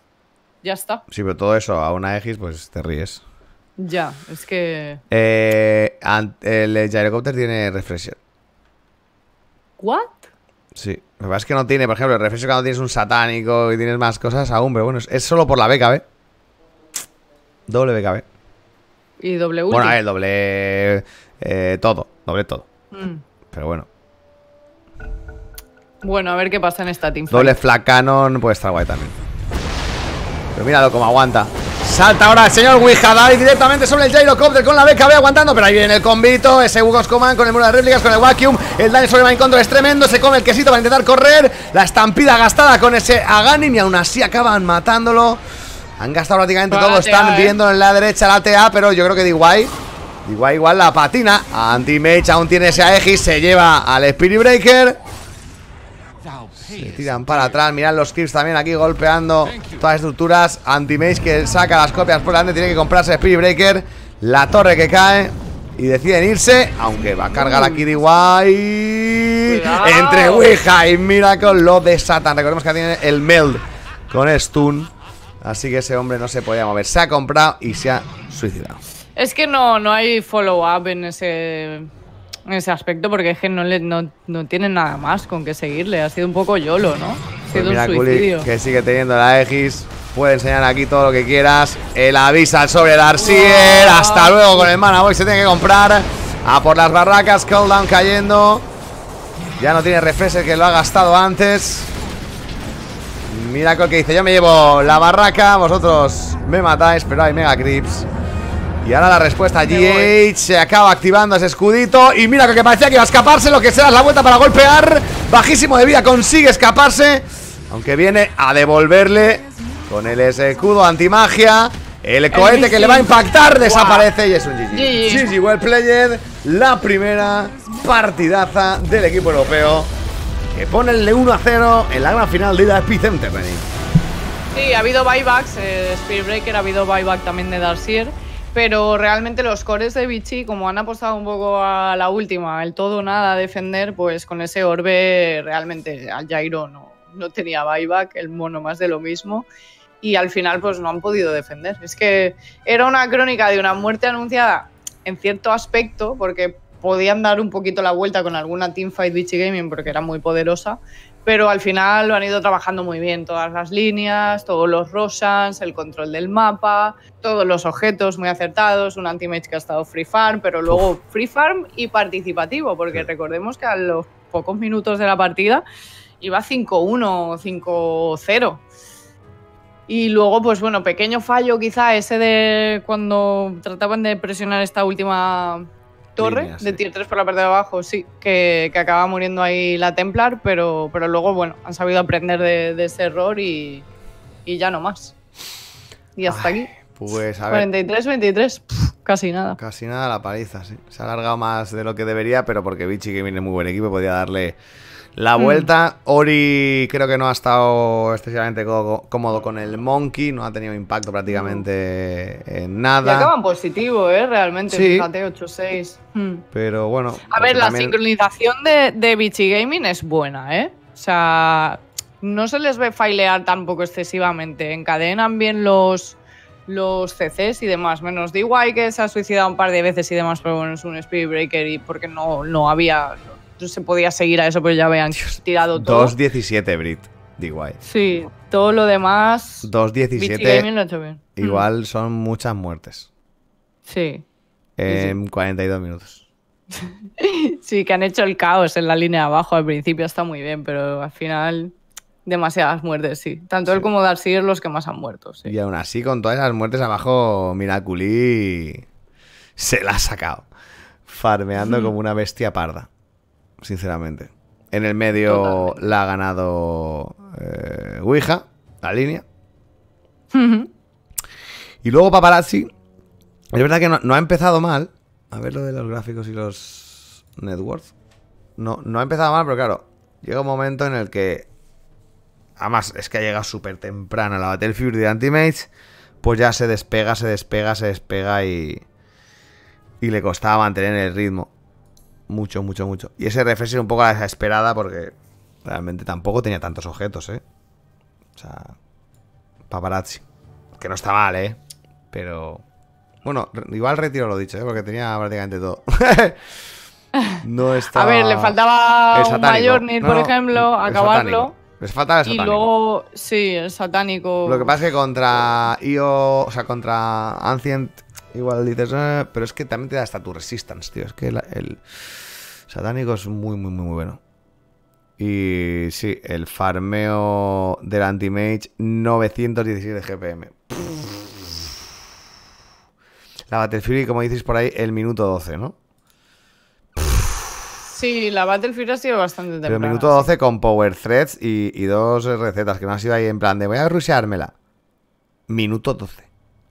[SPEAKER 2] Ya está.
[SPEAKER 1] Sí, pero todo eso a una X, pues te ríes.
[SPEAKER 2] Ya, es que.
[SPEAKER 1] Eh, el gyrocopter tiene refresher. ¿What? Sí. Lo que pasa es que no tiene, por ejemplo, el refresher cuando tienes un satánico y tienes más cosas aún, pero bueno, es solo por la BKB. Doble BKB.
[SPEAKER 2] ¿Y doble ulti? Bueno, el
[SPEAKER 1] doble. Eh, todo, doble todo. Mm. Pero bueno.
[SPEAKER 2] Bueno, a ver qué pasa en esta teamfight Doble
[SPEAKER 1] Flak cannon puede estar guay también. Pero míralo como aguanta. Salta ahora el señor Wijadai directamente sobre el Gyrocopter con la BKB aguantando Pero ahí viene el combito, ese Wugos Command con el muro de réplicas, con el Vacuum El daño sobre Mindcontrol es tremendo, se come el quesito para intentar correr La estampida gastada con ese Agani y aún así acaban matándolo Han gastado prácticamente todo, están eh. viendo en la derecha la TA Pero yo creo que guay. igual, igual la patina Anti-Mage aún tiene ese Aegis, se lleva al Spirit Breaker se tiran para atrás. Mirad los clips también aquí golpeando todas las estructuras. Anti-Mage que saca las copias por delante. Tiene que comprarse Spirit Breaker. La torre que cae. Y deciden irse. Aunque va a cargar aquí guay Entre Ouija y Miracle lo desatan. Recordemos que tiene el meld con Stun. Así que ese hombre no se podía mover. Se ha comprado y se ha suicidado.
[SPEAKER 2] Es que no, no hay follow-up en ese en ese aspecto porque es que no, no, tiene nada más con que seguirle. Ha sido un poco YOLO, ¿no? Ha
[SPEAKER 1] pues sido un suicidio. que sigue teniendo la X. Puede enseñar aquí todo lo que quieras. El avisa sobre el Arsier. Hasta luego con el Mana Boy. Se tiene que comprar. A por las barracas. Cooldown cayendo. Ya no tiene refresher que lo ha gastado antes. mira lo que dice: Yo me llevo la barraca. Vosotros me matáis. Pero hay mega creeps. Y ahora la respuesta G.H. se acaba activando ese escudito Y mira que parecía que iba a escaparse Lo que será es la vuelta para golpear Bajísimo de vida, consigue escaparse Aunque viene a devolverle Con el escudo antimagia El cohete que le va a impactar Desaparece y es un GG GG, well played La primera partidaza del equipo europeo Que pone el 1 a 0 En la gran final de la Epicenter
[SPEAKER 2] Sí, ha habido buybacks eh, Speedbreaker, ha habido buyback también de darcier pero realmente los cores de Vichy, como han apostado un poco a la última, el todo nada a defender, pues con ese orbe realmente al Jairo no, no tenía buyback, el mono más de lo mismo. Y al final, pues no han podido defender. Es que era una crónica de una muerte anunciada en cierto aspecto, porque podían dar un poquito la vuelta con alguna teamfight Vichy Gaming porque era muy poderosa, pero al final lo han ido trabajando muy bien todas las líneas, todos los Rosans, el control del mapa, todos los objetos muy acertados, un anti-mage que ha estado Free Farm, pero luego Free Farm y participativo, porque recordemos que a los pocos minutos de la partida iba 5-1 o 5-0. Y luego, pues bueno, pequeño fallo quizá ese de cuando trataban de presionar esta última torre de tier 3 por la parte de abajo, sí, que, acaba muriendo ahí la Templar, pero, pero luego, bueno, han sabido aprender de, ese error y, ya no más. Y hasta aquí.
[SPEAKER 1] Pues a ver.
[SPEAKER 2] 43-23, casi nada.
[SPEAKER 1] Casi nada la paliza, sí. Se ha alargado más de lo que debería, pero porque Vichy, que viene muy buen equipo, podía darle la mm. vuelta, Ori creo que no ha estado excesivamente cómodo con el Monkey, no ha tenido impacto prácticamente mm. en nada. Y acaban
[SPEAKER 2] positivo, ¿eh? Realmente, sí. fíjate, 8-6. Mm.
[SPEAKER 1] Pero bueno. A ver, la
[SPEAKER 2] sincronización de, de Gaming es buena, ¿eh? O sea, no se les ve failear tampoco excesivamente. Encadenan bien los, los CCs y demás. Menos igual que se ha suicidado un par de veces y demás, pero bueno, es un Speed Breaker y porque no, no había se podía seguir a eso, pero ya habían tirado todo.
[SPEAKER 1] 2.17, Brit, de igual.
[SPEAKER 2] Sí, todo lo demás. 2.17.
[SPEAKER 1] Igual mm. son muchas muertes. Sí. En 42 minutos.
[SPEAKER 2] sí, que han hecho el caos en la línea de abajo. Al principio está muy bien, pero al final demasiadas muertes, sí. Tanto él como Darcy los que más han muerto.
[SPEAKER 1] Y aún así, con todas esas muertes abajo, Miraculí se la ha sacado. Farmeando como una bestia parda sinceramente. En el medio la ha ganado eh, Ouija, la línea. Y luego Paparazzi. Es verdad que no, ha empezado mal. A ver lo de los gráficos y los networks. No, no ha empezado mal, pero claro, llega un momento en el que. Además, es que ha llegado súper temprano la Battlefield de Anti-Mage Pues ya se despega, se despega, se despega Y le costaba mantener el ritmo. Mucho, mucho, mucho. Y ese refresh un poco la desesperada porque realmente tampoco tenía tantos objetos, ¿eh? O sea, paparazzi. Que no está mal, ¿eh? Pero... Bueno, igual retiro lo dicho, ¿eh? Porque tenía prácticamente todo. no estaba... A ver, le faltaba un por ejemplo, acabarlo. Les faltaba el satánico. Y
[SPEAKER 2] luego, sí, el satánico. Lo que pasa
[SPEAKER 1] es que contra IO, o sea, contra Ancient, igual dices, eh", pero es que también te da hasta tu resistance, tío. Es que el. Satánico es muy, muy, muy, muy bueno. Y sí, el farmeo del anti-mage 917 GPM. La Battlefield, como dices por ahí, el minuto 12, ¿no?
[SPEAKER 2] Sí, la Battlefield ha sido bastante temprana. Pero el minuto
[SPEAKER 1] 12 con Power Threads y, dos recetas que no ha sido ahí en plan de voy a rusheármela. Minuto 12.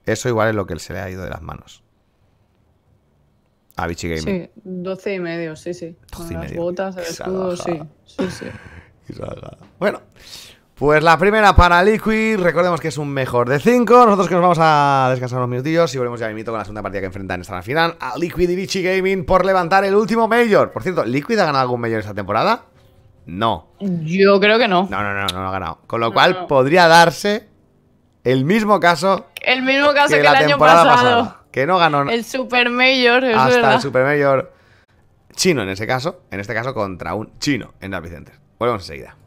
[SPEAKER 1] Eso igual es lo que se le ha ido de las manos. A Vichy Gaming. Sí,
[SPEAKER 2] 12 y medio, sí, sí. Con Las botas, el escudo, sí. Sí, sí.
[SPEAKER 1] Bueno, pues la primera para Liquid, recordemos que es un mejor de 5. Nosotros que nos vamos a descansar unos minutillos y volvemos ya mito con la segunda partida que enfrentan en esta final a Liquid y Vichy Gaming por levantar el último Major. Por cierto, ¿Liquid ha ganado algún Major esta temporada? No. Yo creo que no. No, no, no, no ha ganado. Con lo cual podría darse el mismo caso.
[SPEAKER 2] El mismo caso que, el año pasado
[SPEAKER 1] que no ganó. El
[SPEAKER 2] Super Mayor, es Hasta el
[SPEAKER 1] Super Mayor chino en ese caso, en este caso contra un chino en la Vicentes. Volvemos enseguida.